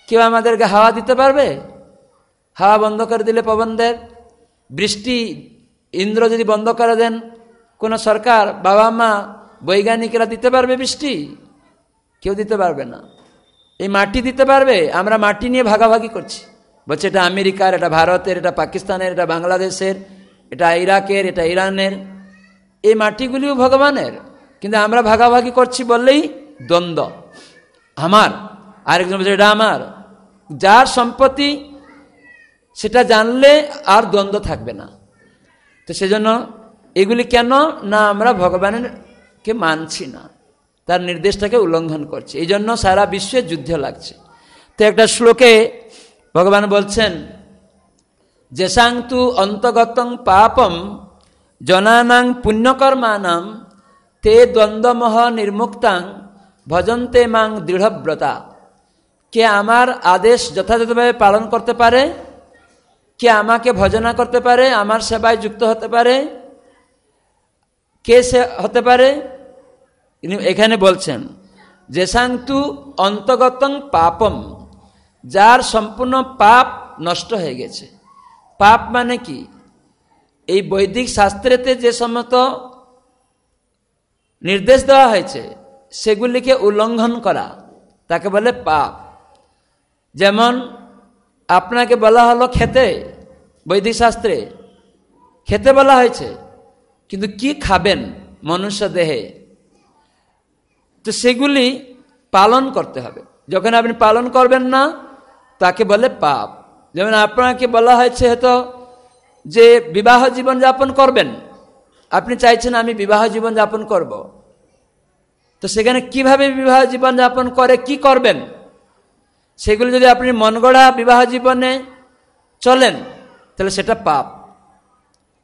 কেউ আমাদেরকে হাওয়া দিতে পারবে হাওয়া বন্ধ করে দিলে পবন দেব বৃষ্টি ইন্দ্র যদি বন্ধ করে দেন কোনো সরকার বাবা মা বৈজ্ঞানিকরা দিতে পারবে বৃষ্টি কেউ দিতে পারবে না এই মাটি দিতে পারবে আমরা মাটি নিয়ে ভাগাভাগি করছি বলছে এটা আমেরিকার এটা ভারতের এটা পাকিস্তানের এটা বাংলাদেশের এটা ইরাকের এটা ইরানের এই মাটিগুলিও ভগবানের কিন্তু আমরা ভাগাভাগি করছি বললেই দ্বন্দ্ব আমার আরেকজন বলছে এটা আমার যার সম্পত্তি সেটা জানলে আর দ্বন্দ্ব থাকবে না তো সেজন্য এগুলি কেন না আমরা ভগবানের কে মানছি না তার নির্দেশটাকে উল্লঙ্ঘন করছে এই জন্য সারা বিশ্বে যুদ্ধ লাগছে তো একটা শ্লোকে ভগবান বলছেন তু অন্তগত পাপম জনানাং পুণ্যকর্মানাম তে দ্বন্দ্বমহ নির্মুক্তাং ভজন্তে মাং দৃঢ়ব্রতা কে আমার আদেশ যথাযথভাবে পালন করতে পারে কে আমাকে ভজনা করতে পারে আমার সেবায় যুক্ত হতে পারে কে সে হতে পারে এখানে বলছেন যেসাংতু অন্তগতং পাপম যার সম্পূর্ণ পাপ নষ্ট হয়ে গেছে পাপ মানে কি এই বৈদিক শাস্ত্রেতে যে সমস্ত নির্দেশ দেওয়া হয়েছে সেগুলিকে উল্লঙ্ঘন করা তাকে বলে পাপ যেমন আপনাকে বলা হলো খেতে বৈদিক শাস্ত্রে খেতে বলা হয়েছে কিন্তু কি খাবেন মনুষ্য দেহে তো সেগুলি পালন করতে হবে যখন আপনি পালন করবেন না তাকে বলে পাপ যেমন আপনাকে বলা হয়েছে হয়তো যে বিবাহ জীবন যাপন করবেন আপনি চাইছেন আমি বিবাহ জীবন যাপন করব। তো সেখানে কিভাবে বিবাহ জীবন যাপন করে কি করবেন সেগুলি যদি আপনি মনগড়া বিবাহ জীবনে চলেন তাহলে সেটা পাপ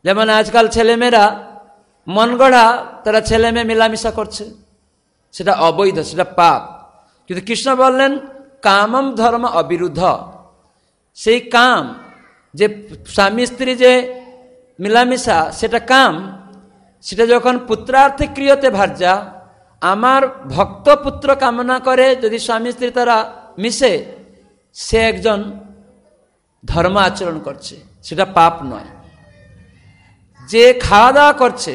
যেমন আজকাল ছেলেমেয়েরা মনগড়া তারা ছেলেমেয়ে মেলামেশা করছে সেটা অবৈধ সেটা পাপ কিন্তু কৃষ্ণ বললেন কামম ধর্ম অবিরুদ্ধ সেই কাম যে স্বামী স্ত্রী যে মিলামিশা সেটা কাম সেটা যখন পুত্রার্থে ক্রিয়তে ভার্যা আমার ভক্ত পুত্র কামনা করে যদি স্বামী স্ত্রী তারা মিশে সে একজন ধর্ম আচরণ করছে সেটা পাপ নয় যে খাওয়া দাওয়া করছে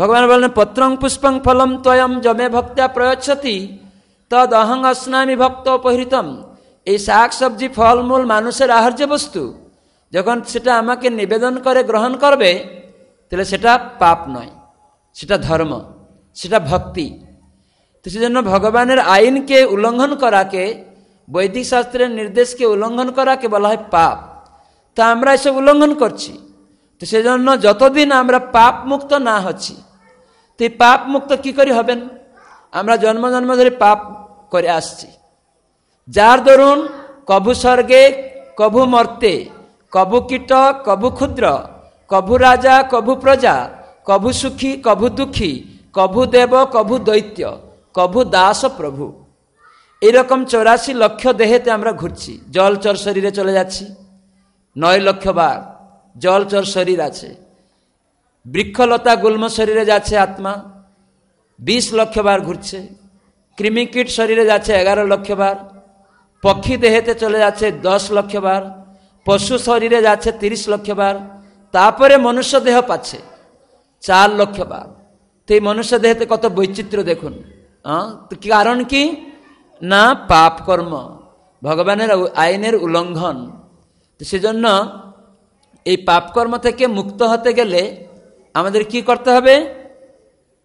ভগবান বলেন পত্রং পুষ্পং ফলম তয়ম জমে ভক্তা প্রয়চ্ছতি তদ অহং অস্নামী ভক্ত অপহৃতম এই শাক সবজি ফলমূল মানুষের আহার্য বস্তু যখন সেটা আমাকে নিবেদন করে গ্রহণ করবে তাহলে সেটা পাপ নয় সেটা ধর্ম সেটা ভক্তি তো সেজন্য ভগবানের আইনকে উল্লঙ্ঘন করাকে বৈদিক শাস্ত্রের নির্দেশকে উল্লঙ্ঘন করাকে বলা হয় পাপ তা আমরা এসব উল্লঙ্ঘন করছি তো সেজন্য যতদিন আমরা পাপ মুক্ত না হচ্ছি তো পাপ মুক্ত কি করে হবেন আমরা জন্ম জন্ম ধরে পাপ করে আসছি যার দরুন কভু স্বর্গে কভু মর্তে কভু কীট কভু ক্ষুদ্র কভু রাজা কভু প্রজা কভু সুখী কভু দুঃখী কভু দেব কভু দৈত্য কভু দাস প্রভু এরকম চৌরাশি লক্ষ দেহেতে আমরা ঘুরছি জল চর শরীরে চলে যাচ্ছি নয় লক্ষ বার জলচর শরীর আছে বৃক্ষলতা গুল্ম শরীরে যাচ্ছে আত্মা বিশ লক্ষ বার ঘুরছে কৃমিকীট শরীরে যাচ্ছে এগারো লক্ষ বার পক্ষী দেহেতে চলে যাচ্ছে দশ লক্ষ বার পশু শরীরে যাচ্ছে তিরিশ লক্ষ বার তারপরে মনুষ্য দেহ পাচ্ছে চার লক্ষ বার তো এই মনুষ্য দেহেতে কত বৈচিত্র্য দেখুন তো কারণ কি না পাপ কর্ম ভগবানের আইনের উল্লঙ্ঘন সেজন্য এই পাপকর্ম থেকে মুক্ত হতে গেলে আমাদের কি করতে হবে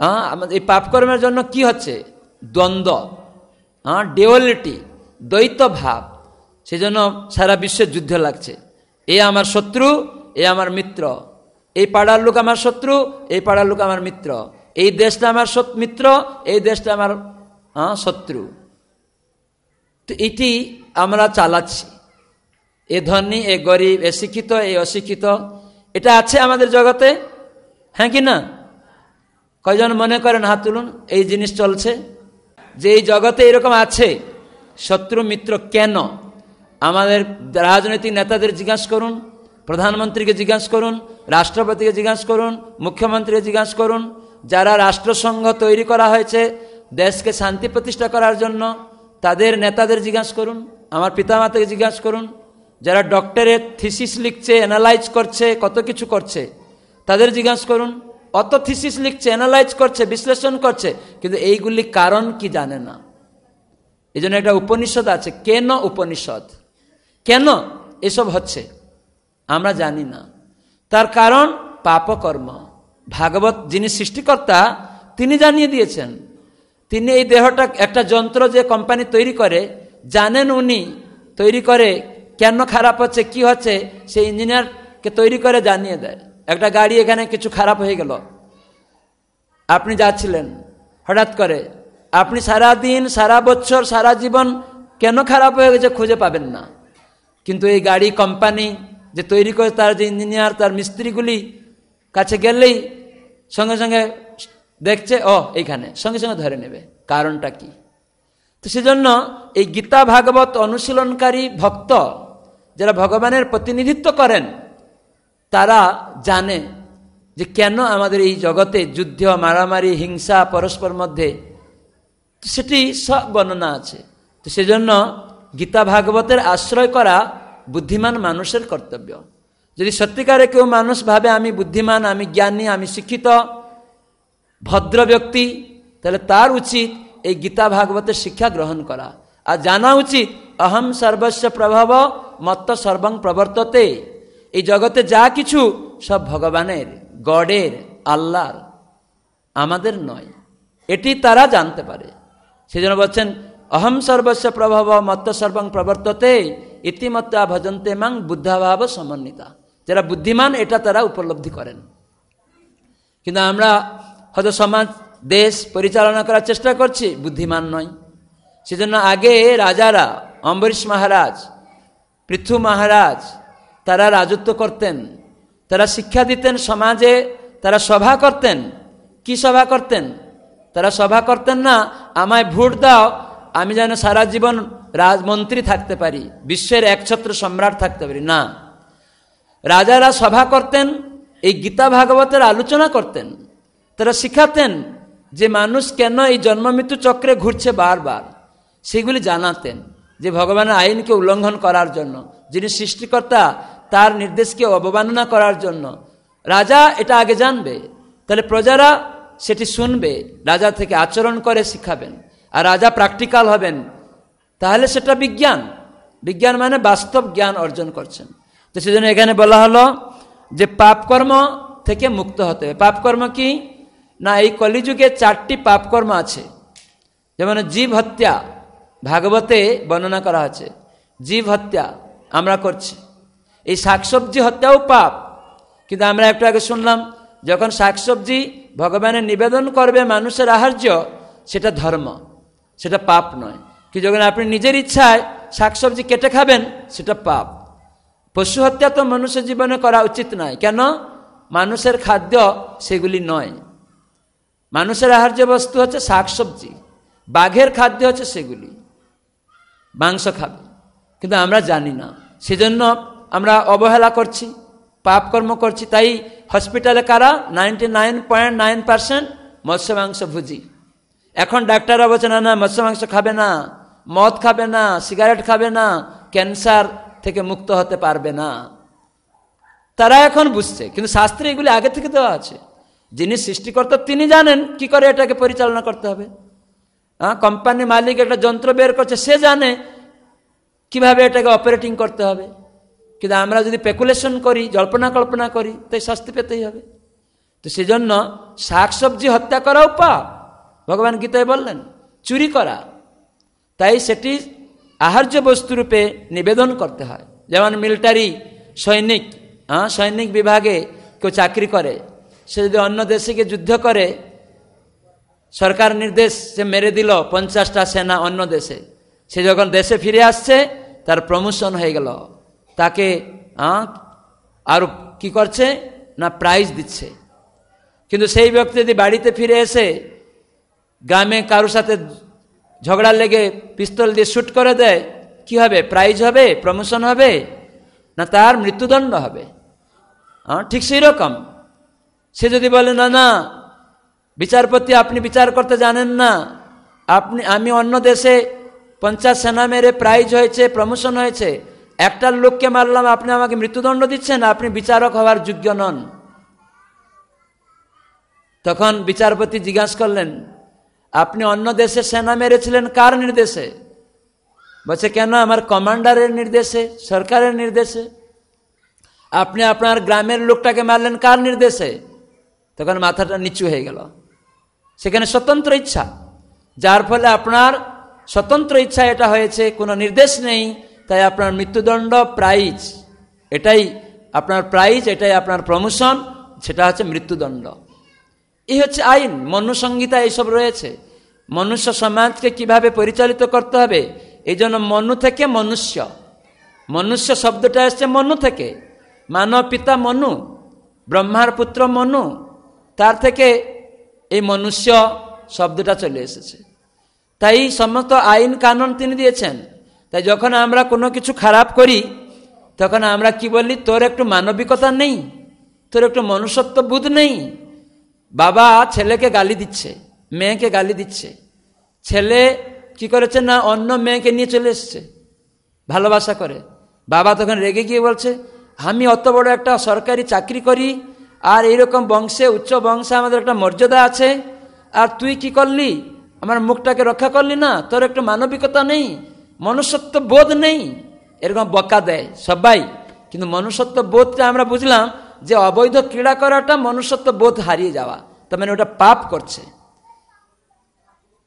হ্যাঁ আমাদের এই পাপকর্মের জন্য কি হচ্ছে দ্বন্দ্ব হ্যাঁ ডেওয়ালিটি দ্বৈত ভাব সেজন্য সারা বিশ্বে যুদ্ধ লাগছে এ আমার শত্রু এ আমার মিত্র এই পাড়ার লোক আমার শত্রু এই পাড়ার লোক আমার মিত্র এই দেশটা আমার মিত্র এই দেশটা আমার শত্রু তো এটি আমরা চালাচ্ছি এ ধনী এ গরিব এ শিক্ষিত এ অশিক্ষিত এটা আছে আমাদের জগতে হ্যাঁ কি না কয়জন মনে করেন হাত তুলুন এই জিনিস চলছে যে এই জগতে এরকম আছে শত্রু মিত্র কেন আমাদের রাজনৈতিক নেতাদের জিজ্ঞাসা করুন প্রধানমন্ত্রীকে জিজ্ঞাসা করুন রাষ্ট্রপতিকে জিজ্ঞাসা করুন মুখ্যমন্ত্রীকে জিজ্ঞাসা করুন যারা রাষ্ট্রসংঘ তৈরি করা হয়েছে দেশকে শান্তি প্রতিষ্ঠা করার জন্য তাদের নেতাদের জিজ্ঞাসা করুন আমার পিতামাতাকে জিজ্ঞাসা করুন যারা ডক্টরের থিসিস লিখছে অ্যানালাইজ করছে কত কিছু করছে তাদের জিজ্ঞাসা করুন অত থিসিস লিখছে অ্যানালাইজ করছে বিশ্লেষণ করছে কিন্তু এইগুলি কারণ কি জানে না এই জন্য একটা উপনিষদ আছে কেন উপনিষদ কেন এসব হচ্ছে আমরা জানি না তার কারণ পাপকর্ম ভাগবত যিনি সৃষ্টিকর্তা তিনি জানিয়ে দিয়েছেন তিনি এই দেহটা একটা যন্ত্র যে কোম্পানি তৈরি করে জানেন উনি তৈরি করে কেন খারাপ হচ্ছে কি হচ্ছে সেই ইঞ্জিনিয়ারকে তৈরি করে জানিয়ে দেয় একটা গাড়ি এখানে কিছু খারাপ হয়ে গেল আপনি যাচ্ছিলেন হঠাৎ করে আপনি সারা দিন সারা বছর সারা জীবন কেন খারাপ হয়ে গেছে খুঁজে পাবেন না কিন্তু এই গাড়ি কোম্পানি যে তৈরি করে তার যে ইঞ্জিনিয়ার তার মিস্ত্রিগুলি কাছে গেলেই সঙ্গে সঙ্গে দেখছে ও এইখানে সঙ্গে সঙ্গে ধরে নেবে কারণটা কি তো সেজন্য এই গীতা ভাগবত অনুশীলনকারী ভক্ত যারা ভগবানের প্রতিনিধিত্ব করেন তারা জানে যে কেন আমাদের এই জগতে যুদ্ধ মারামারি হিংসা পরস্পর মধ্যে সেটি সব বর্ণনা আছে তো সেজন্য গীতা ভাগবতের আশ্রয় করা বুদ্ধিমান মানুষের কর্তব্য যদি সত্যিকারে কেউ মানুষ ভাবে আমি বুদ্ধিমান আমি জ্ঞানী আমি শিক্ষিত ভদ্র ব্যক্তি তাহলে তার উচিত এই গীতা ভাগবতের শিক্ষা গ্রহণ করা আর জানা উচিত অহম সর্বস্ব প্রভাব মত্ত সর্বং প্রবর্ততে এই জগতে যা কিছু সব ভগবানের গডের আল্লাহর আমাদের নয় এটি তারা জানতে পারে সেজন্য বলছেন অহম সর্বস্ব প্রভাব মত্ত সর্বং প্রবর্ততে ইতিমত্তা ভজন্তে মাং বুদ্ধাভাব সমন্বিতা যারা বুদ্ধিমান এটা তারা উপলব্ধি করেন কিন্তু আমরা হয়তো সমাজ দেশ পরিচালনা করার চেষ্টা করছি বুদ্ধিমান নয় সেজন্য আগে রাজারা অম্বরীশ মহারাজ পৃথু মহারাজ তারা রাজত্ব করতেন তারা শিক্ষা দিতেন সমাজে তারা সভা করতেন কি সভা করতেন তারা সভা করতেন না আমায় ভোট দাও আমি যেন সারা জীবন রাজমন্ত্রী থাকতে পারি বিশ্বের একছত্র সম্রাট থাকতে পারি না রাজারা সভা করতেন এই গীতা ভাগবতের আলোচনা করতেন তারা শিখাতেন যে মানুষ কেন এই জন্মমৃত্যু চক্রে ঘুরছে বারবার সেগুলি জানাতেন যে ভগবানের আইনকে উল্লঙ্ঘন করার জন্য যিনি সৃষ্টিকর্তা তার নির্দেশকে অবমাননা করার জন্য রাজা এটা আগে জানবে তাহলে প্রজারা সেটি শুনবে রাজা থেকে আচরণ করে শিখাবেন আর রাজা প্র্যাকটিক্যাল হবেন তাহলে সেটা বিজ্ঞান বিজ্ঞান মানে বাস্তব জ্ঞান অর্জন করছেন তো সেজন্য এখানে বলা হলো যে পাপকর্ম থেকে মুক্ত হতে হবে পাপকর্ম কি না এই কলিযুগে চারটি পাপকর্ম আছে যেমন জীব হত্যা ভাগবতে বর্ণনা করা আছে জীব হত্যা আমরা করছি এই শাকসবজি হত্যাও পাপ কিন্তু আমরা একটু আগে শুনলাম যখন শাকসবজি ভগবানের নিবেদন করবে মানুষের আহার্য সেটা ধর্ম সেটা পাপ নয় কি যখন আপনি নিজের ইচ্ছায় শাকসবজি কেটে খাবেন সেটা পাপ পশু হত্যা তো মানুষের জীবনে করা উচিত নয় কেন মানুষের খাদ্য সেগুলি নয় মানুষের আহার্য বস্তু হচ্ছে শাকসবজি বাঘের খাদ্য হচ্ছে সেগুলি মাংস খাবে কিন্তু আমরা জানি না সেজন্য আমরা অবহেলা করছি পাপকর্ম করছি তাই হসপিটালে কারা ninety nine point nine percent মৎস্য মাংস ভুজি এখন ডাক্তার বলছে না না মৎস্য মাংস খাবে না মদ খাবে না সিগারেট খাবে না ক্যান্সার থেকে মুক্ত হতে পারবে না তারা এখন বুঝছে কিন্তু শাস্ত্রে এগুলি আগে থেকে দেওয়া আছে যিনি সৃষ্টিকর্তা তিনি জানেন কি করে এটাকে পরিচালনা করতে হবে হ্যাঁ কোম্পানি মালিক একটা যন্ত্র বের করছে সে জানে কিভাবে এটাকে অপারেটিং করতে হবে কিন্তু আমরা যদি পেকুলেশন করি জল্পনা কল্পনা করি তাই শাস্তি পেতেই হবে তো সেজন্য শাক সবজি হত্যা করা উপা ভগবান গীতায় বললেন চুরি করা তাই সেটি আহার্য বস্তুরূপে নিবেদন করতে হয় যেমন মিলিটারি সৈনিক হ্যাঁ সৈনিক বিভাগে কেউ চাকরি করে সে যদি অন্য দেশে গিয়ে যুদ্ধ করে সরকার নির্দেশ যে মেরে দিল পঞ্চাশটা সেনা অন্য দেশে সে যখন দেশে ফিরে আসছে তার প্রমোশন হয়ে গেল তাকে আর কি করছে না প্রাইজ দিচ্ছে কিন্তু সেই ব্যক্তি যদি বাড়িতে ফিরে এসে গ্রামে কারোর সাথে ঝগড়া লেগে পিস্তল দিয়ে শ্যুট করে দেয় কি হবে প্রাইজ হবে প্রমোশন হবে না তার মৃত্যুদণ্ড হবে ঠিক সেই রকম সে যদি বলে না না বিচারপতি আপনি বিচার করতে জানেন না আপনি আমি অন্য দেশে পঞ্চাশ সেনা মেরে প্রাইজ হয়েছে প্রমোশন হয়েছে একটা লোককে মারলাম আপনি আমাকে মৃত্যুদণ্ড দিচ্ছেন আপনি বিচারক হওয়ার যোগ্য নন তখন বিচারপতি জিজ্ঞাসা করলেন আপনি অন্য দেশে সেনা মেরেছিলেন কার নির্দেশে বলছে কেন আমার কমান্ডারের নির্দেশে সরকারের নির্দেশে আপনি আপনার গ্রামের লোকটাকে মারলেন কার নির্দেশে তখন মাথাটা নিচু হয়ে গেল সেখানে স্বতন্ত্র ইচ্ছা যার ফলে আপনার স্বতন্ত্র ইচ্ছা এটা হয়েছে কোনো নির্দেশ নেই তাই আপনার মৃত্যুদণ্ড প্রাইজ এটাই আপনার প্রাইজ এটাই আপনার প্রমোশন সেটা হচ্ছে মৃত্যুদণ্ড এই হচ্ছে আইন মনুসংহিতা এইসব রয়েছে মনুষ্য সমাজকে কিভাবে পরিচালিত করতে হবে এই জন্য মনু থেকে মনুষ্য মনুষ্য শব্দটা এসছে মনু থেকে মানব পিতা মনু ব্রহ্মার পুত্র মনু তার থেকে এই মনুষ্য শব্দটা চলে এসেছে তাই সমস্ত আইন কানুন তিনি দিয়েছেন তাই যখন আমরা কোনো কিছু খারাপ করি তখন আমরা কি বলি তোর একটু মানবিকতা নেই তোর একটু মনুষ্যত্ব বুধ নেই বাবা ছেলেকে গালি দিচ্ছে মেয়েকে গালি দিচ্ছে ছেলে কি করেছে না অন্য মেয়েকে নিয়ে চলে এসছে ভালোবাসা করে বাবা তখন রেগে গিয়ে বলছে আমি অত বড় একটা সরকারি চাকরি করি আর এইরকম বংশে উচ্চ বংশে আমাদের একটা মর্যাদা আছে আর তুই কি করলি আমার মুখটাকে রক্ষা করলি না তোর একটু মানবিকতা নেই মনুষ্যত্ব বোধ নেই এরকম বকা দেয় সবাই কিন্তু মনুষ্যত্ব বোধটা আমরা বুঝলাম যে অবৈধ ক্রীড়া করাটা মনুষ্যত্ব বোধ হারিয়ে যাওয়া তার মানে ওটা পাপ করছে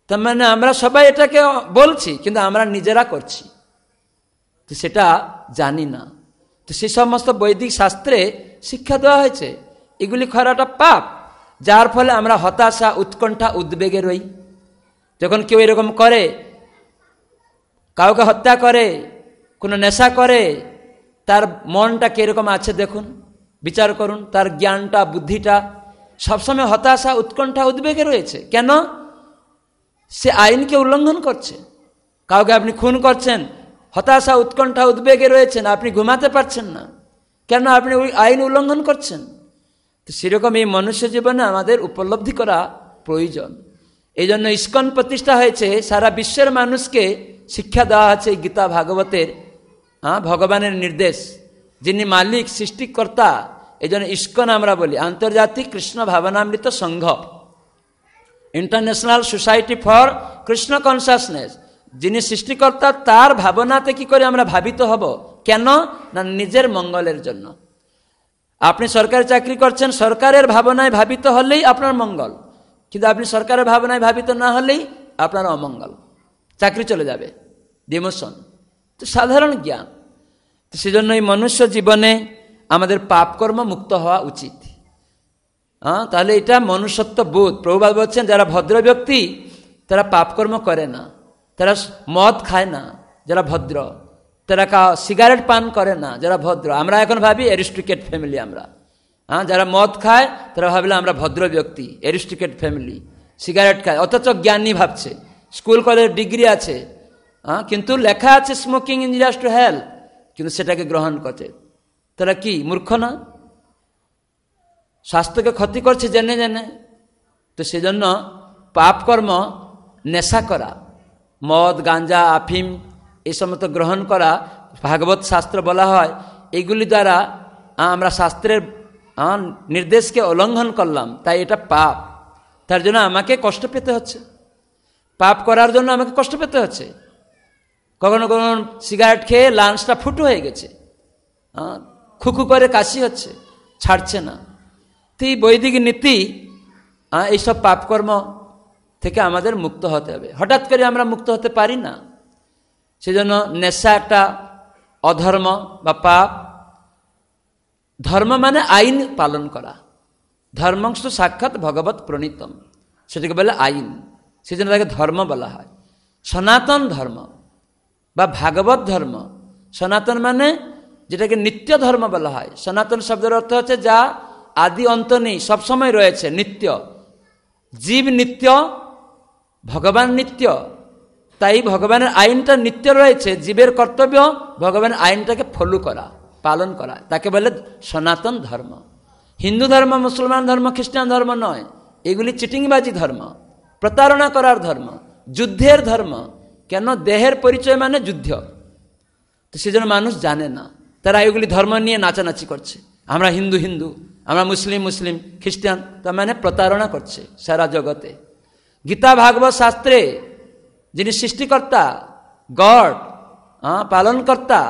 তার মানে আমরা সবাই এটাকে বলছি কিন্তু আমরা নিজেরা করছি তো সেটা জানি না তো সেই সমস্ত বৈদিক শাস্ত্রে শিক্ষা দেওয়া হয়েছে এগুলি খরাটা পাপ যার ফলে আমরা হতাশা উৎকণ্ঠা উদ্বেগে রই যখন কেউ এরকম করে কাউকে হত্যা করে কোনো নেশা করে তার মনটা কীরকম আছে দেখুন বিচার করুন তার জ্ঞানটা বুদ্ধিটা সবসময় হতাশা উৎকণ্ঠা উদ্বেগে রয়েছে কেন সে আইনকে উল্লঙ্ঘন করছে কাউকে আপনি খুন করছেন হতাশা উৎকণ্ঠা উদ্বেগে রয়েছেন আপনি ঘুমাতে পারছেন না কেন আপনি ওই আইন উল্লঙ্ঘন করছেন তো সেরকম এই মনুষ্য জীবনে আমাদের উপলব্ধি করা প্রয়োজন এই জন্য ইস্কন প্রতিষ্ঠা হয়েছে সারা বিশ্বের মানুষকে শিক্ষা দেওয়া আছে গীতা ভাগবতের হ্যাঁ ভগবানের নির্দেশ যিনি মালিক সৃষ্টিকর্তা এই জন্য ইস্কন আমরা বলি আন্তর্জাতিক কৃষ্ণ ভাবনামৃত সংঘ international society for Krishna consciousness যিনি সৃষ্টিকর্তা তার ভাবনাতে কি করে আমরা ভাবিত হব কেন না নিজের মঙ্গলের জন্য আপনি সরকারি চাকরি করছেন সরকারের ভাবনায় ভাবিত হলেই আপনার মঙ্গল কিন্তু আপনি সরকারের ভাবনায় ভাবিত না হলেই আপনার অমঙ্গল চাকরি চলে যাবে ডিমোশন তো সাধারণ জ্ঞান সেজন্য এই মনুষ্য জীবনে আমাদের পাপকর্ম মুক্ত হওয়া উচিত হ্যাঁ তাহলে এটা মনুষ্যত্ব বোধ প্রভুবাদ বলছেন যারা ভদ্র ব্যক্তি তারা পাপকর্ম করে না তারা মদ খায় না যারা ভদ্র তারা কা সিগারেট পান করে না যারা ভদ্র আমরা এখন ভাবি অ্যারিস্টিকেট ফ্যামিলি আমরা হ্যাঁ যারা মদ খায় তারা ভাবলে আমরা ভদ্র ব্যক্তি অ্যারিস্টিকেট ফ্যামিলি সিগারেট খায় অথচ জ্ঞানী ভাবছে স্কুল কলেজ ডিগ্রি আছে হ্যাঁ কিন্তু লেখা আছে স্মোকিং ইঞ্জিনিয়ার্স টু হেলথ কিন্তু সেটাকে গ্রহণ করছে তারা কি মূর্খ না স্বাস্থ্যকে ক্ষতি করছে জেনে জেনে তো সেজন্য পাপকর্ম নেশা করা মদ গাঞ্জা আফিম এ সমস্ত গ্রহণ করা ভাগবত শাস্ত্র বলা হয় এগুলি দ্বারা আমরা শাস্ত্রের নির্দেশকে উল্লঙ্ঘন করলাম তাই এটা পাপ তার জন্য আমাকে কষ্ট পেতে হচ্ছে পাপ করার জন্য আমাকে কষ্ট পেতে হচ্ছে কখনো কখনো সিগারেট খেয়ে লাঞ্চটা ফুটো হয়ে গেছে খুকু করে কাশি হচ্ছে ছাড়ছে না তো এই বৈদিক নীতি এইসব পাপকর্ম থেকে আমাদের মুক্ত হতে হবে হঠাৎ করে আমরা মুক্ত হতে পারি না সেজন্য নেশা একটা অধর্ম বা পাপ ধর্ম মানে আইন পালন করা ধর্মংশ সাক্ষাৎ ভগবত প্রণীতম সেটাকে বলে আইন সেজন্য তাকে ধর্ম বলা হয় সনাতন ধর্ম বা ভাগবত ধর্ম সনাতন মানে যেটাকে নিত্য ধর্ম বলা হয় সনাতন শব্দের অর্থ হচ্ছে যা আদি অন্ত নেই সবসময় রয়েছে নিত্য জীব নিত্য ভগবান নিত্য তাই ভগবানের আইনটা নিত্য রয়েছে জীবের কর্তব্য ভগবানের আইনটাকে ফলো করা পালন করা তাকে বলে সনাতন ধর্ম হিন্দু ধর্ম মুসলমান ধর্ম খ্রিস্টান ধর্ম নয় এগুলি চিটিংবাজি ধর্ম প্রতারণা করার ধর্ম যুদ্ধের ধর্ম কেন দেহের পরিচয় মানে যুদ্ধ তো সেজন্য মানুষ জানে না তারা এগুলি ধর্ম নিয়ে নাচানাচি করছে আমরা হিন্দু হিন্দু আমরা মুসলিম মুসলিম খ্রিস্টান তার মানে প্রতারণা করছে সারা জগতে গীতা ভাগবত শাস্ত্রে যিনি সৃষ্টিকর্তা গড পালনকর্তা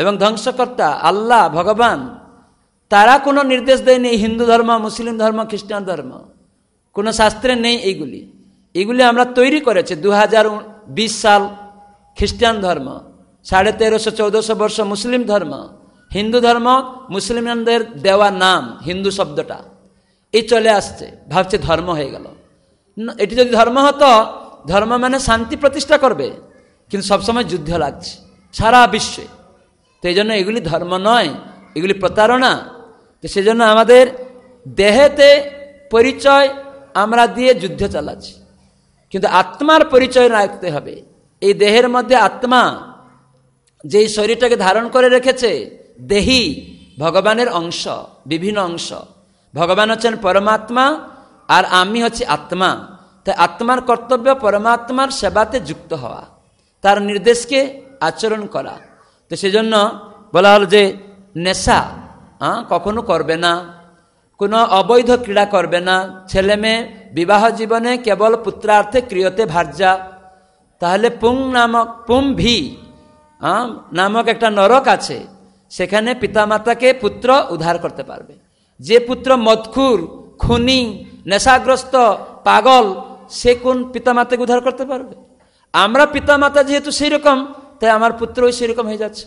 এবং ধ্বংসকর্তা আল্লাহ ভগবান তারা কোনো নির্দেশ দেয়নি হিন্দু ধর্ম মুসলিম ধর্ম খ্রিস্টান ধর্ম কোনো শাস্ত্রে নেই এইগুলি এগুলি আমরা তৈরি করেছি দু হাজার সাল খ্রিস্টান ধর্ম সাড়ে তেরোশো চৌদ্দশো বর্ষ মুসলিম ধর্ম হিন্দু ধর্ম মুসলিমদের দেওয়া নাম হিন্দু শব্দটা এই চলে আসছে ভাবছে ধর্ম হয়ে গেল এটি যদি ধর্ম হতো ধর্ম মানে শান্তি প্রতিষ্ঠা করবে কিন্তু সবসময় যুদ্ধ লাগছে সারা বিশ্বে তো এই জন্য এগুলি ধর্ম নয় এগুলি প্রতারণা তো সেজন্য আমাদের দেহেতে পরিচয় আমরা দিয়ে যুদ্ধ চালাচ্ছি কিন্তু আত্মার পরিচয় রাখতে হবে এই দেহের মধ্যে আত্মা যেই শরীরটাকে ধারণ করে রেখেছে দেহি ভগবানের অংশ বিভিন্ন অংশ ভগবান হচ্ছেন পরমাত্মা আর আমি হচ্ছি আত্মা তাই আত্মার কর্তব্য পরমাত্মার সেবাতে যুক্ত হওয়া তার নির্দেশকে আচরণ করা তো সেজন্য বলা হল যে নেশা হ্যাঁ কখনো করবে না কোনো অবৈধ ক্রীড়া করবে না ছেলে মেয়ে বিবাহ জীবনে কেবল পুত্রার্থে ক্রিয়তে ভার্যা তাহলে পুং নামক পুং ভি নামক একটা নরক আছে সেখানে পিতামাতাকে পুত্র উদ্ধার করতে পারবে যে পুত্র মদখুর খুনি নেশাগ্রস্ত পাগল সে কোন পিতামাতাকে উদ্ধার করতে পারবে আমরা পিতামাতা যেহেতু সেই রকম তাই আমার সেই সেরকম হয়ে যাচ্ছে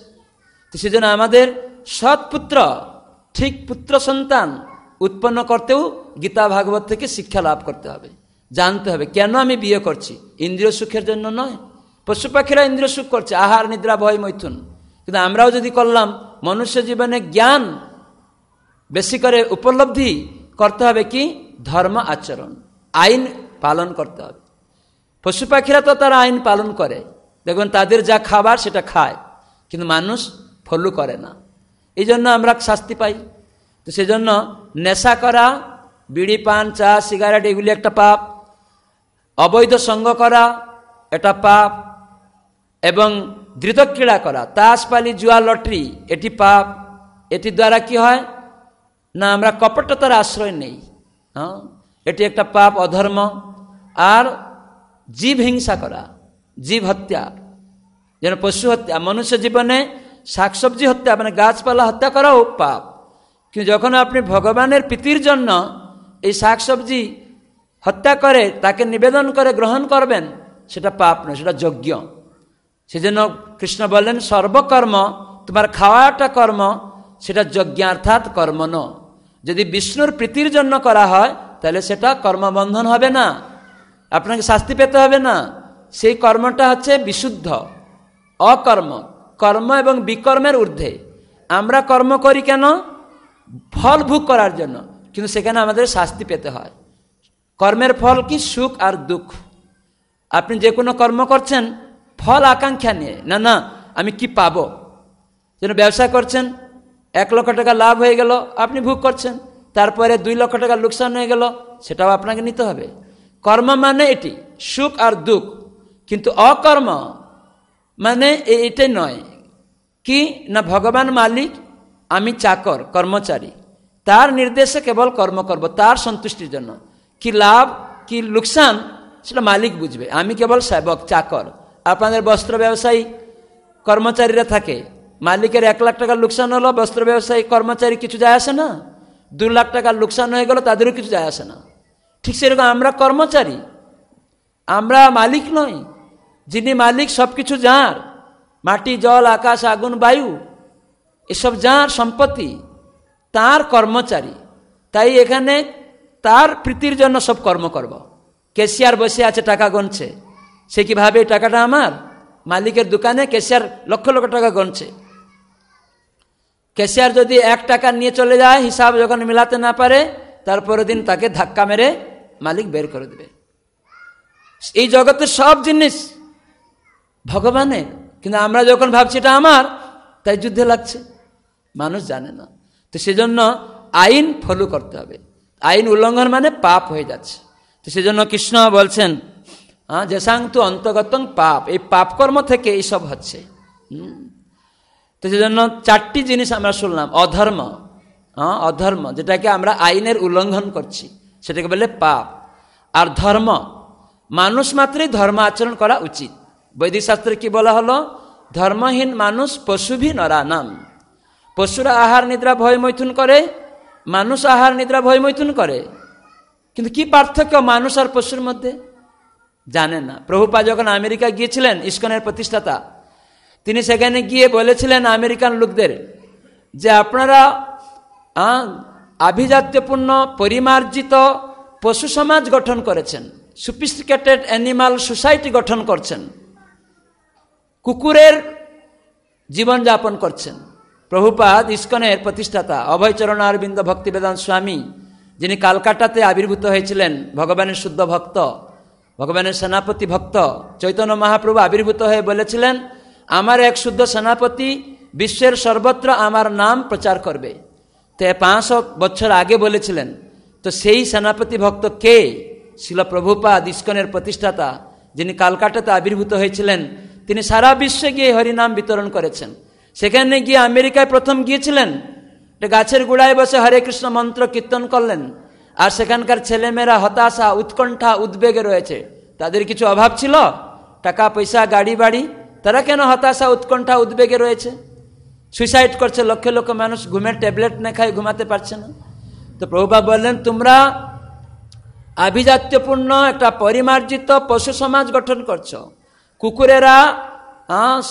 তো সেজন্য আমাদের সৎ পুত্র ঠিক পুত্র সন্তান উৎপন্ন করতেও গীতা ভাগবত থেকে শিক্ষা লাভ করতে হবে জানতে হবে কেন আমি বিয়ে করছি ইন্দ্রিয় সুখের জন্য নয় পশু পাখিরা ইন্দ্রিয় সুখ করছে আহার নিদ্রা ভয় মৈথুন কিন্তু আমরাও যদি করলাম মনুষ্য জীবনে জ্ঞান বেশি করে উপলব্ধি করতে হবে কি ধর্ম আচরণ আইন পালন করতে হবে পশু পাখিরা তো তারা আইন পালন করে দেখবেন তাদের যা খাবার সেটা খায় কিন্তু মানুষ ফলো করে না এই জন্য আমরা শাস্তি পাই তো সেজন্য নেশা করা বিড়ি পান চা সিগারেট এগুলি একটা পাপ অবৈধ সঙ্গ করা এটা পাপ এবং ক্রীড়া করা তাসপালি জুয়া লটারি এটি পাপ এটি দ্বারা কি হয় না আমরা কপটতার আশ্রয় নেই হ্যাঁ এটি একটা পাপ অধর্ম আর জীব হিংসা করা জীব হত্যা যেন পশু হত্যা মনুষ্য জীবনে শাকসবজি হত্যা মানে গাছপালা হত্যা করাও পাপ কিন্তু যখন আপনি ভগবানের প্রীতির জন্য এই শাকসবজি হত্যা করে তাকে নিবেদন করে গ্রহণ করবেন সেটা পাপ নয় সেটা যজ্ঞ সেজন্য কৃষ্ণ বললেন সর্বকর্ম তোমার খাওয়াটা কর্ম সেটা যজ্ঞার্থাৎ কর্ম ন যদি বিষ্ণুর প্রীতির জন্য করা হয় তাহলে সেটা কর্মবন্ধন হবে না আপনাকে শাস্তি পেতে হবে না সেই কর্মটা হচ্ছে বিশুদ্ধ অকর্ম কর্ম এবং বিকর্মের ঊর্ধ্বে আমরা কর্ম করি কেন ফল ভোগ করার জন্য কিন্তু সেখানে আমাদের শাস্তি পেতে হয় কর্মের ফল কি সুখ আর দুঃখ আপনি যে কোনো কর্ম করছেন ফল আকাঙ্ক্ষা নিয়ে না না আমি কি পাবো যেন ব্যবসা করছেন এক লক্ষ টাকা লাভ হয়ে গেল আপনি ভোগ করছেন তারপরে দুই লক্ষ টাকা লোকসান হয়ে গেল সেটাও আপনাকে নিতে হবে কর্ম মানে এটি সুখ আর দুঃখ কিন্তু অকর্ম মানে এটাই নয় কি না ভগবান মালিক আমি চাকর কর্মচারী তার নির্দেশে কেবল কর্ম করব তার সন্তুষ্টির জন্য কি লাভ কি লোকসান সেটা মালিক বুঝবে আমি কেবল সেবক চাকর আপনাদের বস্ত্র ব্যবসায়ী কর্মচারীরা থাকে মালিকের এক লাখ টাকার লোকসান হলো বস্ত্র ব্যবসায়ী কর্মচারী কিছু যায় আসে না দু লাখ টাকার লোকসান হয়ে গেল তাদেরও কিছু যায় আসে না ঠিক সেরকম আমরা কর্মচারী আমরা মালিক নই যিনি মালিক সব কিছু যার মাটি জল আকাশ আগুন বায়ু এসব যার সম্পত্তি তার কর্মচারী তাই এখানে তার প্রীতির জন্য সব কর্ম করব কেসিয়ার বসে আছে টাকা গণছে সে কিভাবে টাকাটা আমার মালিকের দোকানে ক্যাশিয়ার লক্ষ লক্ষ টাকা গনছে ক্যাশিয়ার যদি এক টাকা নিয়ে চলে যায় হিসাব যখন মেলাতে না পারে তারপরের দিন তাকে ধাক্কা মেরে মালিক বের করে দেবে এই জগতের সব জিনিস ভগবানের কিন্তু আমরা যখন ভাবছি এটা আমার তাই যুদ্ধে লাগছে মানুষ জানে না তো সেজন্য আইন ফলো করতে হবে আইন উল্লঙ্ঘন মানে পাপ হয়ে যাচ্ছে তো সেজন্য কৃষ্ণ বলছেন হ্যাঁ জেসাংতু অন্তর্গতং পাপ এই পাপ কর্ম থেকে এইসব হচ্ছে তো সেজন্য চারটি জিনিস আমরা শুনলাম অধর্ম হ্যাঁ অধর্ম যেটাকে আমরা আইনের উল্লঙ্ঘন করছি সেটাকে বলে পাপ আর ধর্ম মানুষ মাত্রই ধর্ম আচরণ করা উচিত বৈদিক শাস্ত্রে কি বলা হলো ধর্মহীন মানুষ পশুভি নরা নাম পশুরা আহার নিদ্রা ভয় মৈথুন করে মানুষ আহার নিদ্রা ভয় মৈথুন করে কিন্তু কি পার্থক্য মানুষ আর পশুর মধ্যে জানে না প্রভুপা যখন আমেরিকা গিয়েছিলেন ইস্কনের প্রতিষ্ঠাতা তিনি সেখানে গিয়ে বলেছিলেন আমেরিকান লোকদের যে আপনারা আভিজাত্যপূর্ণ পরিমার্জিত পশু সমাজ গঠন করেছেন সুপিস্টিকেটেড অ্যানিমাল সোসাইটি গঠন করছেন কুকুরের জীবনযাপন করছেন প্রভুপাদ ইস্কনের প্রতিষ্ঠাতা অভয়চরণ অরবিন্দ ভক্তিবেদান স্বামী যিনি কালকাটাতে আবির্ভূত হয়েছিলেন ভগবানের শুদ্ধ ভক্ত ভগবানের সেনাপতি ভক্ত চৈতন্য মহাপ্রভু আবির্ভূত হয়ে বলেছিলেন আমার এক শুদ্ধ সেনাপতি বিশ্বের সর্বত্র আমার নাম প্রচার করবে তো পাঁচশো বছর আগে বলেছিলেন তো সেই সেনাপতি ভক্ত কে শিল প্রভুপাদ ইস্কনের প্রতিষ্ঠাতা যিনি কালকাটাতে আবির্ভূত হয়েছিলেন তিনি সারা বিশ্বে গিয়ে হরিনাম বিতরণ করেছেন সেখানে গিয়ে আমেরিকায় প্রথম গিয়েছিলেন গাছের গুড়ায় বসে হরে কৃষ্ণ মন্ত্র কীর্তন করলেন আর সেখানকার ছেলেমেয়েরা হতাশা উৎকণ্ঠা উদ্বেগে রয়েছে তাদের কিছু অভাব ছিল টাকা পয়সা গাড়ি বাড়ি তারা কেন হতাশা উৎকণ্ঠা উদ্বেগে রয়েছে সুইসাইড করছে লক্ষ লক্ষ মানুষ ঘুমের ট্যাবলেট না খায় ঘুমাতে পারছে না তো প্রভুবা বললেন তোমরা আভিজাত্যপূর্ণ একটা পরিমার্জিত পশু সমাজ গঠন করছ কুকুরেরা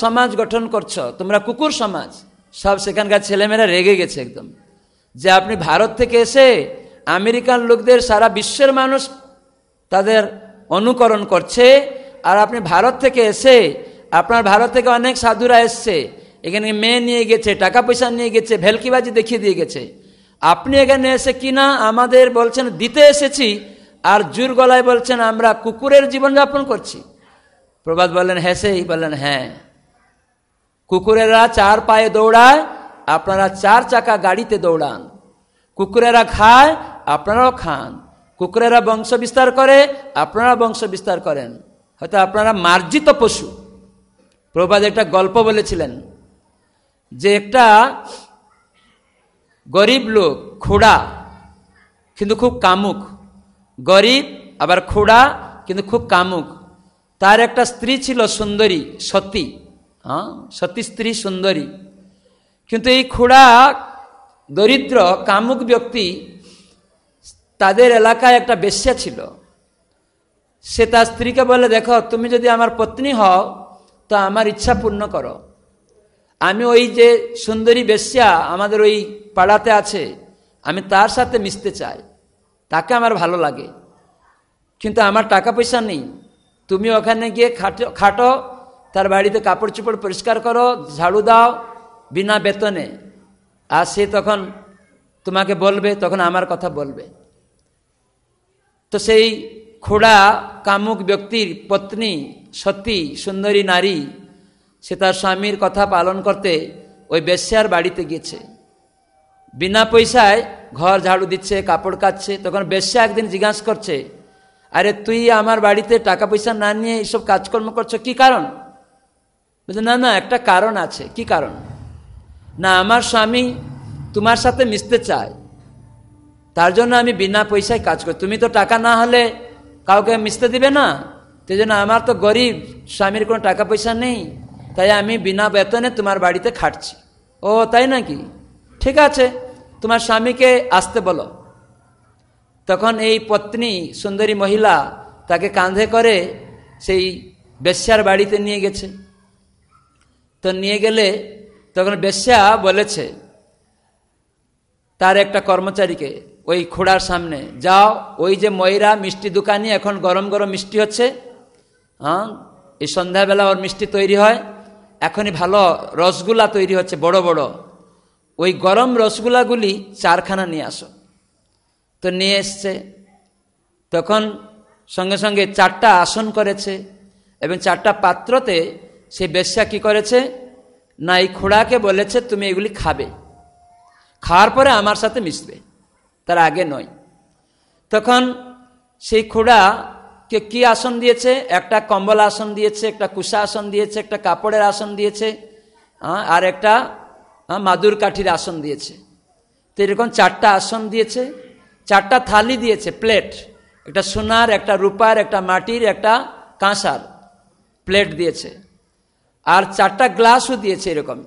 সমাজ গঠন করছো তোমরা কুকুর সমাজ সব সেখানকার ছেলেমেয়েরা রেগে গেছে একদম যে আপনি ভারত থেকে এসে আমেরিকান লোকদের সারা বিশ্বের মানুষ তাদের অনুকরণ করছে আর আপনি ভারত থেকে এসে আপনার ভারত থেকে অনেক সাধুরা এসছে এখানে মেয়ে নিয়ে গেছে টাকা পয়সা নিয়ে গেছে ভেলকিবাজি দেখিয়ে দিয়ে গেছে আপনি এখানে এসে কিনা আমাদের বলছেন দিতে এসেছি আর জুর গলায় বলছেন আমরা কুকুরের জীবনযাপন করছি প্রবাদ বললেন হ্যাঁ সেই বললেন হ্যাঁ কুকুরেরা চার পায়ে দৌড়ায় আপনারা চার চাকা গাড়িতে দৌড়ান কুকুরেরা খায় আপনারাও খান কুকুরেরা বংশ বিস্তার করে আপনারা বংশ বিস্তার করেন হয়তো আপনারা মার্জিত পশু প্রবাদ একটা গল্প বলেছিলেন যে একটা গরিব লোক খোড়া কিন্তু খুব কামুক গরিব আবার খোড়া কিন্তু খুব কামুক তার একটা স্ত্রী ছিল সুন্দরী সতী হ্যাঁ সতী স্ত্রী সুন্দরী কিন্তু এই খোড়া দরিদ্র কামুক ব্যক্তি তাদের এলাকায় একটা বেশ্যা ছিল সে তার স্ত্রীকে বলে দেখো তুমি যদি আমার পত্নী হও তো আমার ইচ্ছা পূর্ণ করো আমি ওই যে সুন্দরী বেশ্যা আমাদের ওই পাড়াতে আছে আমি তার সাথে মিশতে চাই তাকে আমার ভালো লাগে কিন্তু আমার টাকা পয়সা নেই তুমি ওখানে গিয়ে খাটো খাটো তার বাড়িতে কাপড় চোপড় পরিষ্কার করো ঝাড়ু দাও বিনা বেতনে আর সে তখন তোমাকে বলবে তখন আমার কথা বলবে তো সেই খোড়া কামুক ব্যক্তির পত্নী সতী সুন্দরী নারী সে তার স্বামীর কথা পালন করতে ওই বেশ্যার বাড়িতে গিয়েছে বিনা পয়সায় ঘর ঝাড়ু দিচ্ছে কাপড় কাচ্ছে তখন বেশ্যা একদিন জিজ্ঞাস করছে আরে তুই আমার বাড়িতে টাকা পয়সা না নিয়ে এইসব কাজকর্ম করছো কি কারণ বলছে না না একটা কারণ আছে কি কারণ না আমার স্বামী তোমার সাথে মিশতে চায় তার জন্য আমি বিনা পয়সায় কাজ করি তুমি তো টাকা না হলে কাউকে মিশতে দিবে না সেই জন্য আমার তো গরিব স্বামীর কোনো টাকা পয়সা নেই তাই আমি বিনা বেতনে তোমার বাড়িতে খাটছি ও তাই নাকি ঠিক আছে তোমার স্বামীকে আসতে বলো তখন এই পত্নী সুন্দরী মহিলা তাকে কাঁধে করে সেই বেশ্যার বাড়িতে নিয়ে গেছে তো নিয়ে গেলে তখন বেশ্যা বলেছে তার একটা কর্মচারীকে ওই খোড়ার সামনে যাও ওই যে ময়রা মিষ্টি দোকানি এখন গরম গরম মিষ্টি হচ্ছে হ্যাঁ এই সন্ধ্যাবেলা ওর মিষ্টি তৈরি হয় এখনই ভালো রসগুলা তৈরি হচ্ছে বড় বড় ওই গরম রসগুলাগুলি চারখানা নিয়ে আসো তো নিয়ে এসছে তখন সঙ্গে সঙ্গে চারটা আসন করেছে এবং চারটা পাত্রতে সে বেশ্যা কি করেছে না এই খোড়াকে বলেছে তুমি এগুলি খাবে খাওয়ার পরে আমার সাথে মিশবে তার আগে নয় তখন সেই খোড়া কে কি আসন দিয়েছে একটা কম্বল আসন দিয়েছে একটা কুশা আসন দিয়েছে একটা কাপড়ের আসন দিয়েছে আর একটা মাদুর কাঠির আসন দিয়েছে তো এরকম চারটা আসন দিয়েছে চারটা থালি দিয়েছে প্লেট একটা সোনার একটা রূপার একটা মাটির একটা কাঁসার প্লেট দিয়েছে আর চারটা গ্লাসও দিয়েছে এরকম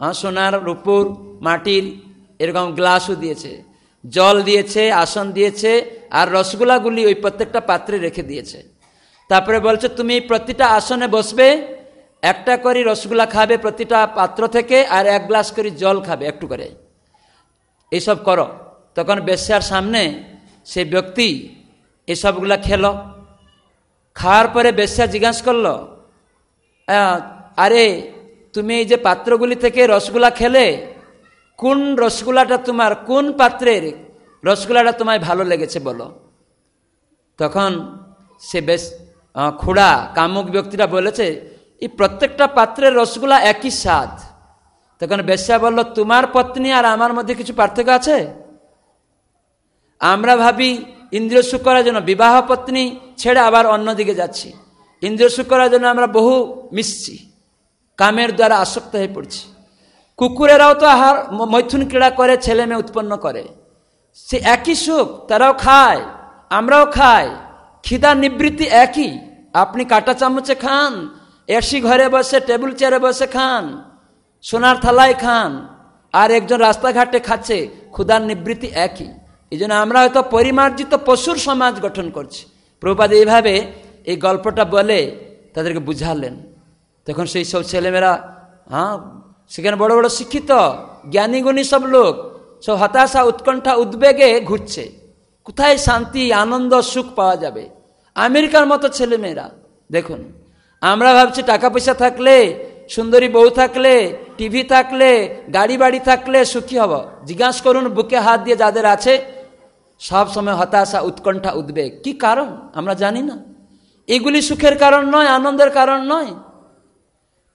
হ্যাঁ সোনার রূপুর মাটির এরকম গ্লাসও দিয়েছে জল দিয়েছে আসন দিয়েছে আর রসগোল্লাগুলি ওই প্রত্যেকটা পাত্রে রেখে দিয়েছে তারপরে বলছে তুমি প্রতিটা আসনে বসবে একটা করে রসগোল্লা খাবে প্রতিটা পাত্র থেকে আর এক গ্লাস করে জল খাবে একটু করে এইসব করো তখন বেশার সামনে সে ব্যক্তি এসবগুলা খেল খাওয়ার পরে বেশা জিজ্ঞাসা করল আরে তুমি এই যে পাত্রগুলি থেকে রসগোল্লা খেলে কোন রসগোল্লাটা তোমার কোন পাত্রের রসগোল্লাটা তোমায় ভালো লেগেছে বলো তখন সে বেশ খোড়া কামুক ব্যক্তিটা বলেছে এই প্রত্যেকটা পাত্রের রসগোল্লা একই স্বাদ তখন বেশা বলল তোমার পত্নী আর আমার মধ্যে কিছু পার্থক্য আছে আমরা ভাবি ইন্দ্রিয় সুখ জন্য বিবাহ পত্নী ছেড়ে আবার অন্যদিকে যাচ্ছি ইন্দ্র সুখ জন্য আমরা বহু মিশছি কামের দ্বারা আসক্ত হয়ে পড়ছি কুকুরেরাও তো আহার মৈথুন ক্রীড়া করে ছেলে মেয়ে উৎপন্ন করে সে একই সুখ তারাও খায় আমরাও খাই খিদা নিবৃত্তি একই আপনি কাটা চামচে খান এসি ঘরে বসে টেবিল চেয়ারে বসে খান সোনার থালায় খান আর একজন রাস্তাঘাটে খাচ্ছে ক্ষুদার নিবৃত্তি একই এই জন্য আমরা হয়তো পরিমার্জিত পশুর সমাজ গঠন করছি প্রভুপাদ এইভাবে এই গল্পটা বলে তাদেরকে বুঝালেন তখন সেই সব ছেলেমেয়েরা হ্যাঁ সেখানে বড় বড় শিক্ষিত জ্ঞানীগুণী সব লোক সব হতাশা উৎকণ্ঠা উদ্বেগে ঘুরছে কোথায় শান্তি আনন্দ সুখ পাওয়া যাবে আমেরিকার মতো ছেলেমেয়েরা দেখুন আমরা ভাবছি টাকা পয়সা থাকলে সুন্দরী বউ থাকলে টিভি থাকলে গাড়ি বাড়ি থাকলে সুখী হব জিজ্ঞাস করুন বুকে হাত দিয়ে যাদের আছে সব সময় হতাশা উৎকণ্ঠা উদ্বেগ কি কারণ আমরা জানি না এগুলি সুখের কারণ নয় আনন্দের কারণ নয়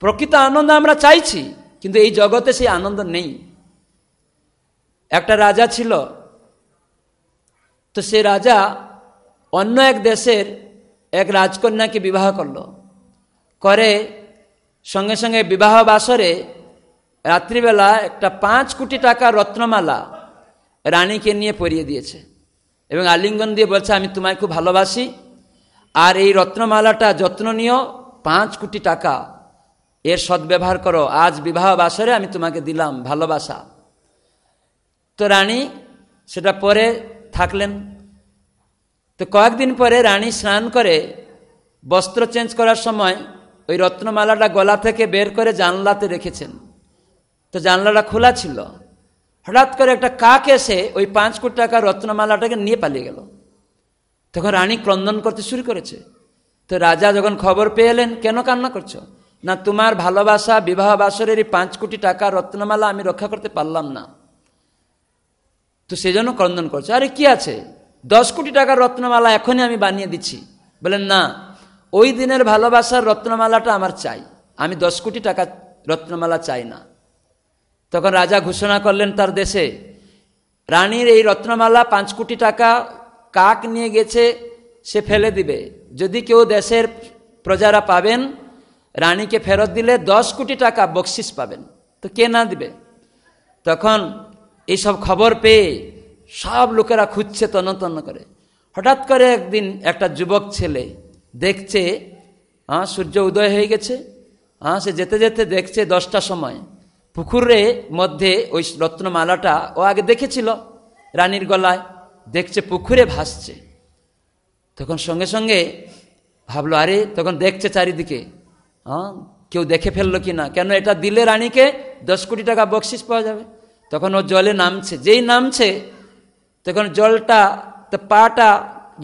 প্রকৃত আনন্দ আমরা চাইছি কিন্তু এই জগতে সেই আনন্দ নেই একটা রাজা ছিল তো সে রাজা অন্য এক দেশের এক রাজকন্যাকে বিবাহ করল করে সঙ্গে সঙ্গে বিবাহ বাসরে রাত্রিবেলা একটা পাঁচ কোটি টাকা রত্নমালা রানীকে নিয়ে পরিয়ে দিয়েছে এবং আলিঙ্গন দিয়ে বলছে আমি তোমায় খুব ভালোবাসি আর এই রত্নমালাটা যত্ন নিও পাঁচ কোটি টাকা এর সদ্ব্যবহার করো আজ বিবাহ বাসরে আমি তোমাকে দিলাম ভালোবাসা তো রানী সেটা পরে থাকলেন তো কয়েকদিন পরে রানী স্নান করে বস্ত্র চেঞ্জ করার সময় ওই রত্নমালাটা গলা থেকে বের করে জানলাতে রেখেছেন তো জানলাটা খোলা ছিল হঠাৎ করে একটা কাক এসে ওই পাঁচ কোটি টাকার রত্নমালাটাকে নিয়ে পালিয়ে গেল তখন রানী ক্রন্দন করতে শুরু করেছে তো রাজা যখন খবর পেয়ে এলেন কেন কান্না করছো না তোমার ভালোবাসা বিবাহ বাসরের পাঁচ কোটি টাকা রত্নমালা আমি রক্ষা করতে পারলাম না তো সেজন্য ক্রন্দন করছে আরে কি আছে দশ কোটি টাকার রত্নমালা এখনই আমি বানিয়ে দিচ্ছি বলেন না ওই দিনের ভালোবাসার রত্নমালাটা আমার চাই আমি দশ কোটি টাকা রত্নমালা চাই না তখন রাজা ঘোষণা করলেন তার দেশে রানীর এই রত্নমালা পাঁচ কোটি টাকা কাক নিয়ে গেছে সে ফেলে দিবে যদি কেউ দেশের প্রজারা পাবেন রানীকে ফেরত দিলে দশ কোটি টাকা বকশিস পাবেন তো কে না দিবে তখন এইসব খবর পেয়ে সব লোকেরা খুঁজছে তন্ন করে হঠাৎ করে একদিন একটা যুবক ছেলে দেখছে হ্যাঁ সূর্য উদয় হয়ে গেছে হ্যাঁ সে যেতে যেতে দেখছে দশটা সময় পুকুরে মধ্যে ওই রত্নমালাটা ও আগে দেখেছিল রানীর গলায় দেখছে পুকুরে ভাসছে তখন সঙ্গে সঙ্গে ভাবলো আরে তখন দেখছে চারিদিকে হ্যাঁ কেউ দেখে ফেললো কি না কেন এটা দিলে রানীকে দশ কোটি টাকা বকশিস পাওয়া যাবে তখন ও জলে নামছে যেই নামছে তখন জলটা তো পাটা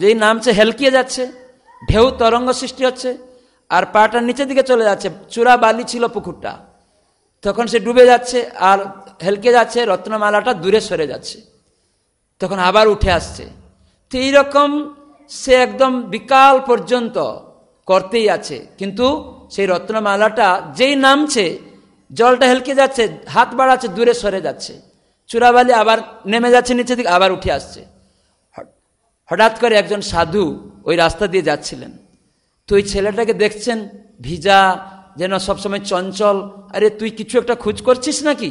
যেই নামছে হেলকিয়ে যাচ্ছে ঢেউ তরঙ্গ সৃষ্টি হচ্ছে আর পাটা নিচের দিকে চলে যাচ্ছে চূড়া বালি ছিল পুকুরটা তখন সে ডুবে যাচ্ছে আর হেলকে যাচ্ছে রত্নমালাটা দূরে সরে যাচ্ছে তখন আবার উঠে আসছে তো এইরকম সে একদম বিকাল পর্যন্ত করতেই আছে কিন্তু সেই রত্নমালাটা যেই নামছে জলটা হেলকে যাচ্ছে হাত বাড়াচ্ছে দূরে সরে যাচ্ছে চূড়াবালি আবার নেমে যাচ্ছে নিচে দিকে আবার উঠে আসছে হঠাৎ করে একজন সাধু ওই রাস্তা দিয়ে যাচ্ছিলেন তো ওই ছেলেটাকে দেখছেন ভিজা যেন সবসময় চঞ্চল আরে তুই কিছু একটা খোঁজ করছিস নাকি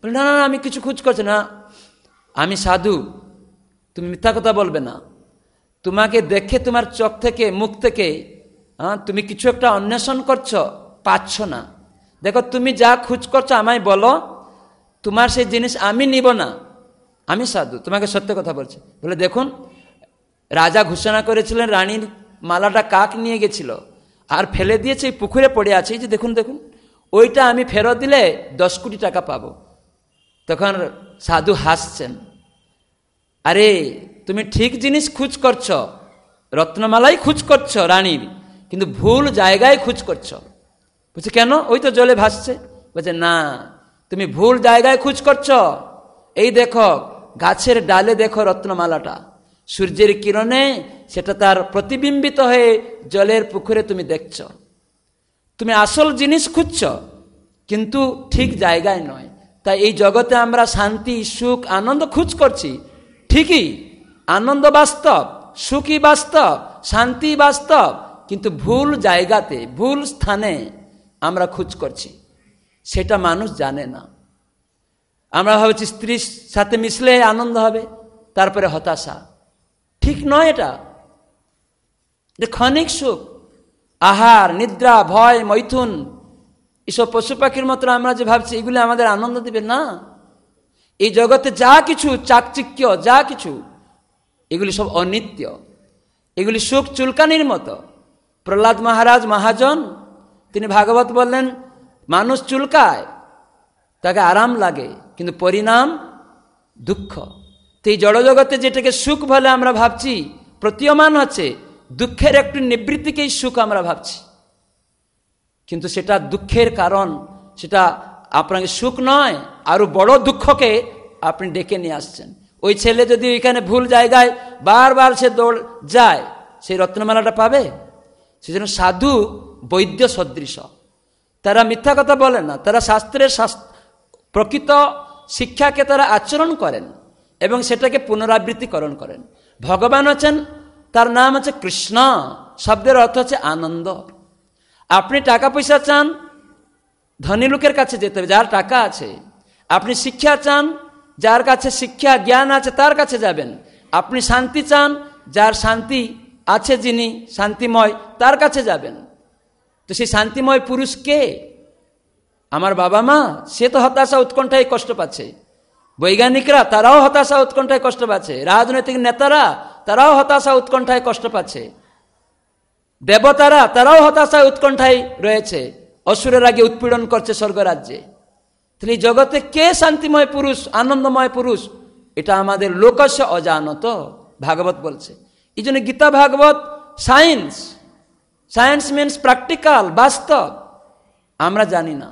বলে না না আমি কিছু খোঁজ করছি না আমি সাধু তুমি মিথ্যা কথা বলবে না তোমাকে দেখে তোমার চোখ থেকে মুখ থেকে হ্যাঁ তুমি কিছু একটা অন্বেষণ করছো পাচ্ছ না দেখো তুমি যা খোঁজ করছো আমায় বলো তোমার সেই জিনিস আমি নিব না আমি সাধু তোমাকে সত্য কথা বলছি বলে দেখুন রাজা ঘোষণা করেছিলেন রানীর মালাটা কাক নিয়ে গেছিল আর ফেলে দিয়েছে পুকুরে পড়ে আছে যে দেখুন দেখুন ওইটা আমি ফেরত দিলে দশ কোটি টাকা পাব তখন সাধু হাসছেন আরে তুমি ঠিক জিনিস খুঁজ করছ রত্নমালাই খুঁজ করছ রানীর কিন্তু ভুল জায়গায় খুঁজ করছো বলছে কেন ওই তো জলে ভাসছে বলছে না তুমি ভুল জায়গায় খুঁজ করছো এই দেখো গাছের ডালে দেখো রত্নমালাটা সূর্যের কিরণে সেটা তার প্রতিবিম্বিত হয়ে জলের পুকুরে তুমি দেখছ তুমি আসল জিনিস খুঁজছ কিন্তু ঠিক জায়গায় নয় তাই এই জগতে আমরা শান্তি সুখ আনন্দ খুঁজ করছি ঠিকই আনন্দ বাস্তব সুখী বাস্তব শান্তি বাস্তব কিন্তু ভুল জায়গাতে ভুল স্থানে আমরা খোঁজ করছি সেটা মানুষ জানে না আমরা ভাবছি স্ত্রীর সাথে মিশলে আনন্দ হবে তারপরে হতাশা ঠিক নয় এটা যে ক্ষণিক সুখ আহার নিদ্রা ভয় মৈথুন এসব পশু পাখির মতো আমরা যে ভাবছি এগুলি আমাদের আনন্দ দেবে না এই জগতে যা কিছু চাকচিক্য যা কিছু এগুলি সব অনিত্য এগুলি সুখ চুলকানির মতো প্রহ্লাদ মহারাজ মহাজন তিনি ভাগবত বললেন মানুষ চুলকায় তাকে আরাম লাগে কিন্তু পরিণাম দুঃখ তো এই জড়জগতে যেটাকে সুখ বলে আমরা ভাবছি প্রতীয়মান আছে দুঃখের একটু নিবৃত্তিকেই সুখ আমরা ভাবছি কিন্তু সেটা দুঃখের কারণ সেটা আপনাকে সুখ নয় আরও বড় দুঃখকে আপনি ডেকে নিয়ে আসছেন ওই ছেলে যদি ওইখানে ভুল জায়গায় বারবার সে দৌড় যায় সেই রত্নমালাটা পাবে সেজন্য সাধু বৈদ্য সদৃশ তারা মিথ্যা কথা বলে না তারা শাস্ত্রের প্রকৃত শিক্ষাকে তারা আচরণ করেন এবং সেটাকে পুনরাবৃত্তিকরণ করেন ভগবান আছেন তার নাম আছে কৃষ্ণ শব্দের অর্থ হচ্ছে আনন্দ আপনি টাকা পয়সা চান ধনী লোকের কাছে যেতে হবে যার টাকা আছে আপনি শিক্ষা চান যার কাছে শিক্ষা জ্ঞান আছে তার কাছে যাবেন আপনি শান্তি চান যার শান্তি আছে যিনি শান্তিময় তার কাছে যাবেন তো সেই শান্তিময় পুরুষ কে আমার বাবা মা সে তো হতাশা উৎকণ্ঠায় কষ্ট পাচ্ছে বৈজ্ঞানিকরা তারাও হতাশা উৎকণ্ঠায় কষ্ট পাচ্ছে রাজনৈতিক নেতারা তারাও হতাশা উৎকণ্ঠায় কষ্ট পাচ্ছে দেবতারা তারাও হতাশা উৎকণ্ঠায় রয়েছে অসুরের আগে উৎপীড়ন করছে স্বর্গরাজ্যে তাহলে জগতে কে শান্তিময় পুরুষ আনন্দময় পুরুষ এটা আমাদের লোকস্য অজানত ভাগবত বলছে এই জন্য Gita Bhagavat science science means practical বাস্তব আমরা জানি না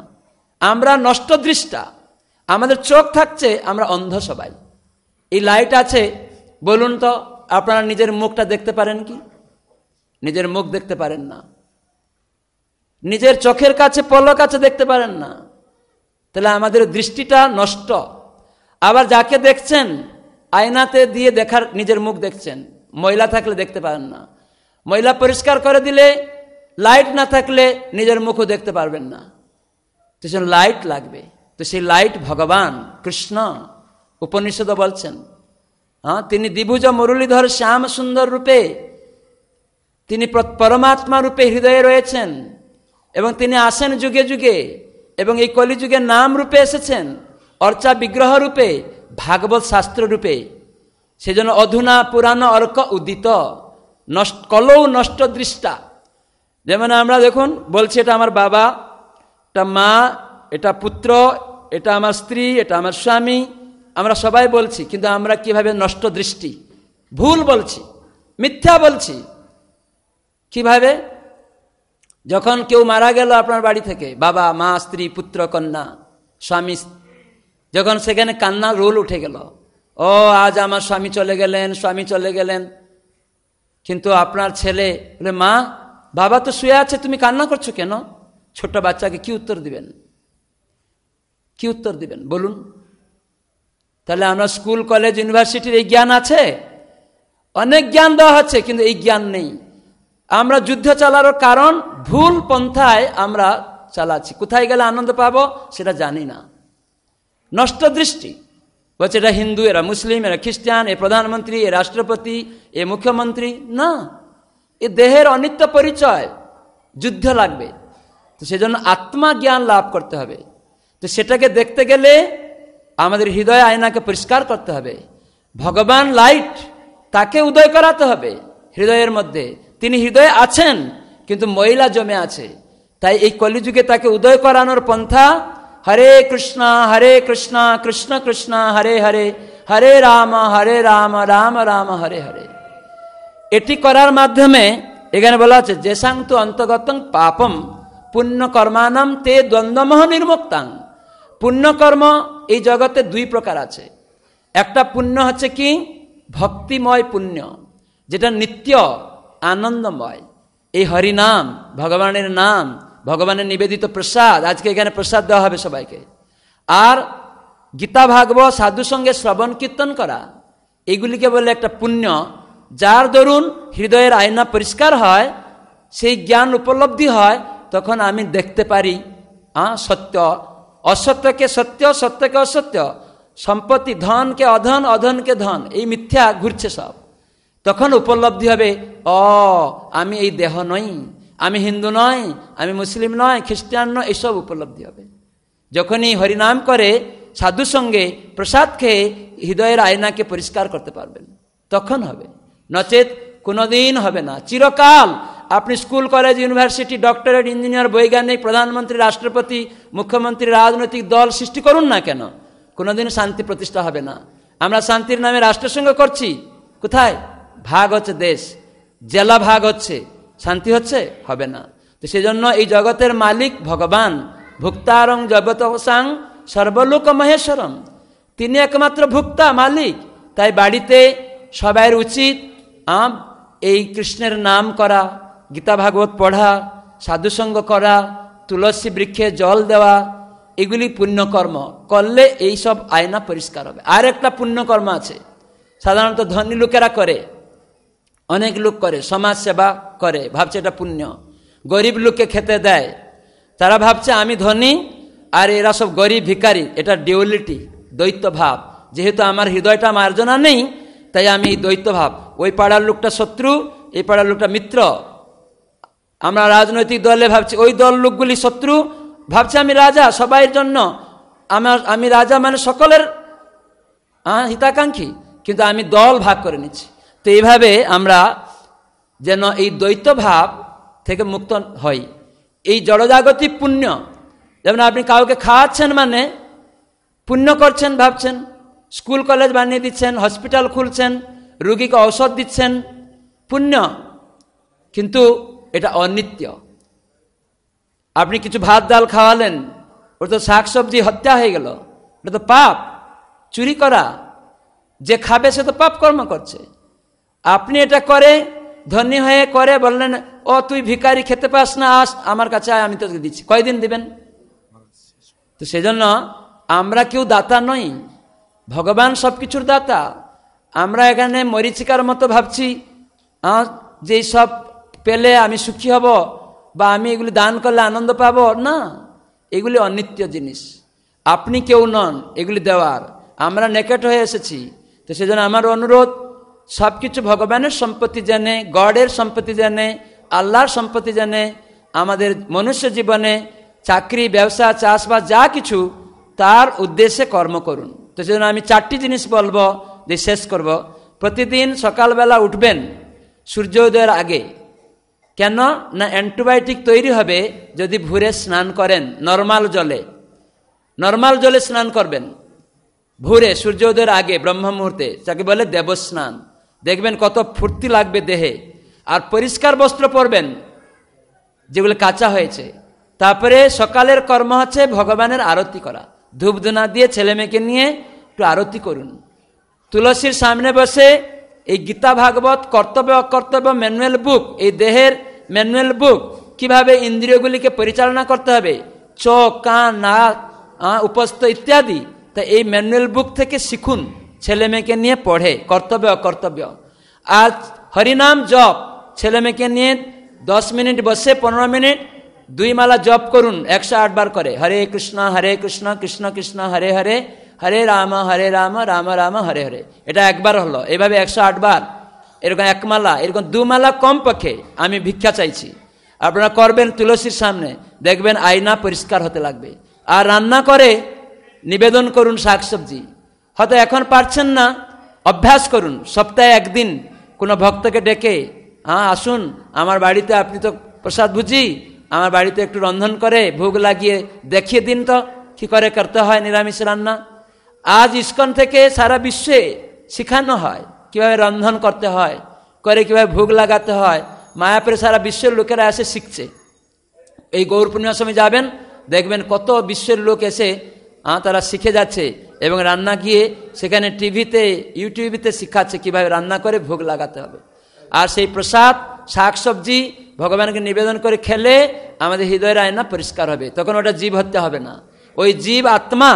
আমরা নষ্ট দৃষ্টা আমাদের চোখ থাকছে আমরা অন্ধ সবাই এই লাইট আছে বলুন তো আপনারা নিজের মুখটা দেখতে পারেন কি নিজের মুখ দেখতে পারেন না নিজের চোখের কাছে পল্ল কাছে দেখতে পারেন না তাহলে আমাদের দৃষ্টিটা নষ্ট আবার যাকে দেখছেন আয়নাতে দিয়ে দেখার নিজের মুখ দেখছেন ময়লা থাকলে দেখতে পারেন না ময়লা পরিষ্কার করে দিলে লাইট না থাকলে নিজের মুখও দেখতে পারবেন না তো লাইট লাগবে তো সেই লাইট ভগবান কৃষ্ণ উপনিষদ বলছেন হ্যাঁ তিনি দ্বিভুজ মুরলীধর শ্যাম সুন্দর রূপে তিনি পরমাত্মা রূপে হৃদয়ে রয়েছেন এবং তিনি আসেন যুগে যুগে এবং এই কলিযুগে নাম রূপে এসেছেন অর্চা বিগ্রহ রূপে ভাগবত শাস্ত্র রূপে সেজন্য অধুনা পুরানো অর্ক উদিত নষ্ট কলৌ নষ্ট দৃষ্টা যেমন আমরা দেখুন বলছি এটা আমার বাবা এটা মা এটা পুত্র এটা আমার স্ত্রী এটা আমার স্বামী আমরা সবাই বলছি কিন্তু আমরা কিভাবে নষ্ট দৃষ্টি ভুল বলছি মিথ্যা বলছি কিভাবে যখন কেউ মারা গেল আপনার বাড়ি থেকে বাবা মা স্ত্রী পুত্র কন্যা স্বামী যখন সেখানে কান্না রোল উঠে গেল ও আজ আমার স্বামী চলে গেলেন স্বামী চলে গেলেন কিন্তু আপনার ছেলে বলে মা বাবা তো শুয়ে আছে তুমি কান্না করছো কেন ছোট বাচ্চাকে কি উত্তর দিবেন কি উত্তর দিবেন বলুন তাহলে আমরা স্কুল কলেজ ইউনিভার্সিটির এই জ্ঞান আছে অনেক জ্ঞান দেওয়া হচ্ছে কিন্তু এই জ্ঞান নেই আমরা যুদ্ধ চালানোর কারণ ভুল পন্থায় আমরা চালাচ্ছি কোথায় গেলে আনন্দ পাবো সেটা জানি না নষ্ট দৃষ্টি বলছে হিন্দু এরা মুসলিম এরা খ্রিস্টান এ প্রধানমন্ত্রী এ রাষ্ট্রপতি এ মুখ্যমন্ত্রী না এ দেহের অনিত্য পরিচয় যুদ্ধ লাগবে তো সেজন্য আত্মা জ্ঞান লাভ করতে হবে তো সেটাকে দেখতে গেলে আমাদের হৃদয় আয়নাকে পরিষ্কার করতে হবে ভগবান লাইট তাকে উদয় করাতে হবে হৃদয়ের মধ্যে তিনি হৃদয়ে আছেন কিন্তু মহিলা জমে আছে তাই এই কলিযুগে তাকে উদয় করানোর পন্থা হরে কৃষ্ণ হরে কৃষ্ণ কৃষ্ণ কৃষ্ণ হরে হরে হরে রাম হরে রাম রাম রাম হরে হরে এটি করার মাধ্যমে এখানে বলা আছে তু অন্তগতং পাপম পুণ্যকর্মানাম তে দ্বন্দ্বমহ নির্মুক্তাং পুণ্যকর্ম এই জগতে দুই প্রকার আছে একটা পুণ্য হচ্ছে কি ভক্তিময় পুণ্য যেটা নিত্য আনন্দময় এই হরিনাম ভগবানের নাম ভগবানের নিবেদিত প্রসাদ আজকে এখানে প্রসাদ দেওয়া হবে সবাইকে আর গীতা ভাগবত সাধু সঙ্গে শ্রবণ কীর্তন করা এগুলিকে বলে একটা পুণ্য যার দরুন হৃদয়ের আয়না পরিষ্কার হয় সেই জ্ঞান উপলব্ধি হয় তখন আমি দেখতে পারি হ্যাঁ সত্য অসত্যকে সত্য সত্যকে অসত্য সম্পত্তি ধনকে অধন অধনকে ধন এই মিথ্যা ঘুরছে সব তখন উপলব্ধি হবে অ আমি এই দেহ নই আমি হিন্দু নয় আমি মুসলিম নয় খ্রিস্টান নয় এসব উপলব্ধি হবে যখনই হরিনাম করে সাধু সঙ্গে প্রসাদ খেয়ে হৃদয়ের আয়নাকে পরিষ্কার করতে পারবেন তখন হবে নচেত কোনোদিন হবে না চিরকাল আপনি school college university doctorate engineer বৈজ্ঞানিক প্রধানমন্ত্রী রাষ্ট্রপতি মুখ্যমন্ত্রী রাজনৈতিক দল সৃষ্টি করুন না কেন কোনোদিন শান্তি প্রতিষ্ঠা হবে না আমরা শান্তির নামে রাষ্ট্রসংঘ করছি কোথায় ভাগ হচ্ছে দেশ জেলা ভাগ হচ্ছে শান্তি হচ্ছে হবে না তো সেজন্য এই জগতের মালিক ভগবান ভুক্তারং জগত সাং সর্বলোক মহেশ্বরম তিনি একমাত্র ভুক্তা মালিক তাই বাড়িতে সবাই উচিত আম এই কৃষ্ণের নাম করা গীতা ভাগবত পড়া সাধুসঙ্গ করা তুলসী বৃক্ষে জল দেওয়া এগুলি পুণ্যকর্ম করলে এই সব আয়না পরিষ্কার হবে আর একটা পুণ্যকর্ম আছে সাধারণত ধনী লোকেরা করে অনেক লোক করে সমাজ সেবা করে ভাবছে এটা পুণ্য গরিব লোককে খেতে দেয় তারা ভাবছে আমি ধনী আর এরা সব গরিব ভিকারি এটা ডিউলিটি দৈত্য ভাব যেহেতু আমার হৃদয়টা মার্জনা নেই তাই আমি এই দ্বৈত ভাব ওই পাড়ার লোকটা শত্রু এই পাড়ার লোকটা মিত্র আমরা রাজনৈতিক দলে ভাবছি ওই দল লোকগুলি শত্রু ভাবছে আমি রাজা সবাইয়ের জন্য আমার আমি রাজা মানে সকলের হিতাকাঙ্ক্ষী কিন্তু আমি দল ভাগ করে নিচ্ছি তো এইভাবে আমরা যেন এই দ্বৈত ভাব থেকে মুক্ত হই এই জড়জাগতিক পুণ্য যেমন আপনি কাউকে খাওয়াচ্ছেন মানে পুণ্য করছেন ভাবছেন স্কুল কলেজ বানিয়ে দিচ্ছেন হসপিটাল খুলছেন রুগীকে ঔষধ দিচ্ছেন পুণ্য কিন্তু এটা অনিত্য আপনি কিছু ভাত ডাল খাওয়ালেন ওটা তো শাক সবজি হত্যা হয়ে গেল ওটা তো পাপ চুরি করা যে খাবে সে তো পাপ কর্ম করছে আপনি এটা করে ধনী হয়ে করে বললেন ও তুই ভিকারি খেতে পাস না আস আমার কাছে আমি তোকে দিচ্ছি কয়দিন দিবেন তো সেজন্য আমরা কেউ দাতা নই ভগবান সব কিছুর দাতা আমরা এখানে মরিচিকার মতো ভাবছি যে সব পেলে আমি সুখী হব বা আমি এগুলি দান করলে আনন্দ পাব না এগুলি অনিত্য জিনিস আপনি কেউ নন এগুলি দেওয়ার আমরা নেকেট হয়ে এসেছি তো সেজন্য আমার অনুরোধ সবকিছু ভগবানের সম্পত্তি জানে গডের সম্পত্তি জানে আল্লাহর সম্পত্তি জানে আমাদের মনুষ্য জীবনে চাকরি ব্যবসা চাষবাস যা কিছু তার উদ্দেশ্যে কর্ম করুন তো সেজন্য আমি চারটি জিনিস বলবো যে শেষ করব প্রতিদিন সকালবেলা উঠবেন সূর্যোদয়ের আগে কেন না অ্যান্টিবায়োটিক তৈরি হবে যদি ভুরে স্নান করেন নর্মাল জলে নর্মাল জলে স্নান করবেন ভোরে সূর্যোদয়ের আগে ব্রহ্ম মুহূর্তে যাকে বলে দেবস্নান দেখবেন কত ফুর্তি লাগবে দেহে আর পরিষ্কার বস্ত্র পরবেন যেগুলো কাঁচা হয়েছে তারপরে সকালের কর্ম হচ্ছে ভগবানের আরতি করা ধূপধুনা দিয়ে ছেলে মেয়েকে নিয়ে একটু আরতি করুন তুলসীর সামনে বসে এই গীতা ভাগবত কর্তব্য অকর্তব্য ম্যানুয়াল বুক এই দেহের ম্যানুয়াল বুক কিভাবে ইন্দ্রিয়গুলিকে পরিচালনা করতে হবে চোখ কান নাক উপস্থ ইত্যাদি তা এই ম্যানুয়াল বুক থেকে শিখুন ছেলে মেয়েকে নিয়ে পড়ে কর্তব্য অকর্তব্য আর হরিনাম জপ ছেলে মেয়েকে নিয়ে দশ মিনিট বসে পনেরো মিনিট দুই মালা জপ করুন একশো আটবার করে হরে কৃষ্ণ হরে কৃষ্ণ কৃষ্ণ কৃষ্ণ হরে হরে হরে রাম হরে রাম রাম রাম হরে হরে এটা একবার হলো এভাবে একশো আটবার এরকম এক মালা এরকম দু মালা কম পক্ষে আমি ভিক্ষা চাইছি আপনারা করবেন তুলসীর সামনে দেখবেন আয়না পরিষ্কার হতে লাগবে আর রান্না করে নিবেদন করুন শাকসবজি হয়তো এখন পারছেন না অভ্যাস করুন সপ্তাহে একদিন কোনো ভক্তকে ডেকে হ্যাঁ আসুন আমার বাড়িতে আপনি তো প্রসাদ বুঝি আমার বাড়িতে একটু রন্ধন করে ভোগ লাগিয়ে দেখিয়ে দিন তো কী করে করতে হয় নিরামিষ রান্না আজ ইস্কন থেকে সারা বিশ্বে শেখানো হয় কিভাবে রন্ধন করতে হয় করে কিভাবে ভোগ লাগাতে হয় মায়াপুরে সারা বিশ্বের লোকেরা এসে শিখছে এই গৌর পূর্ণিমার সময় যাবেন দেখবেন কত বিশ্বের লোক এসে তারা শিখে যাচ্ছে এবং রান্না গিয়ে সেখানে টিভিতে ইউটিউবিতে শিখাচ্ছে কিভাবে রান্না করে ভোগ লাগাতে হবে আর সেই প্রসাদ শাকসবজি ভগবানকে নিবেদন করে খেলে আমাদের হৃদয়ের আয়না পরিষ্কার হবে তখন ওটা জীব হত্যা হবে না ওই জীব আত্মা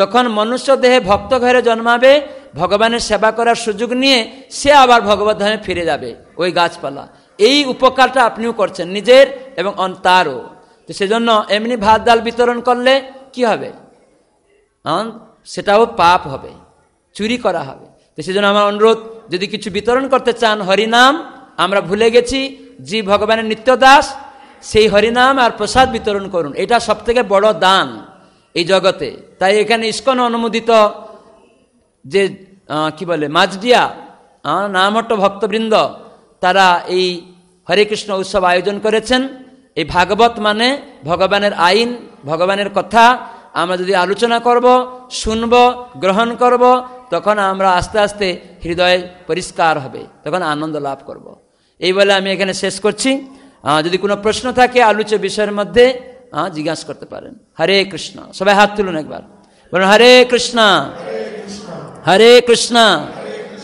তখন মনুষ্য দেহে ভক্ত ঘরে জন্মাবে ভগবানের সেবা করার সুযোগ নিয়ে সে আবার ভগবত ধামে ফিরে যাবে ওই গাছপালা এই উপকারটা আপনিও করছেন নিজের এবং তারও তো সেজন্য এমনি ভাত ডাল বিতরণ করলে কি হবে সেটাও পাপ হবে চুরি করা হবে তো সেজন্য আমার অনুরোধ যদি কিছু বিতরণ করতে চান হরিনাম আমরা ভুলে গেছি জি ভগবানের নিত্য দাস সেই হরিনাম আর প্রসাদ বিতরণ করুন এটা সবথেকে বড় দান এই জগতে তাই এখানে ইস্কন অনুমোদিত যে কি বলে মাজডিয়া নামট্ট ভক্তবৃন্দ তারা এই হরে কৃষ্ণ উৎসব আয়োজন করেছেন এই ভাগবত মানে ভগবানের আইন ভগবানের কথা আমরা যদি আলোচনা করব শুনব গ্রহণ করব তখন আমরা আস্তে আস্তে হৃদয়ে পরিষ্কার হবে তখন আনন্দ লাভ করব। এই বলে আমি এখানে শেষ করছি যদি কোনো প্রশ্ন থাকে আলোচ্য বিষয়ের মধ্যে জিজ্ঞাসা করতে পারেন হরে কৃষ্ণ সবাই হাত তুলুন একবার বলুন হরে কৃষ্ণ হরে কৃষ্ণ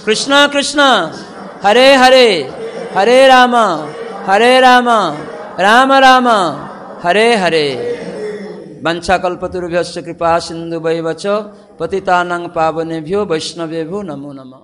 কৃষ্ণ কৃষ্ণ হরে হরে হরে রাম হরে রাম রাম রাম হরে হরে वंशाकल्पतुर्भ्य कृपा सिंधु वैवच वच पतितानंग पावनेभ्यो वैष्णवेभ्यो नमो नमः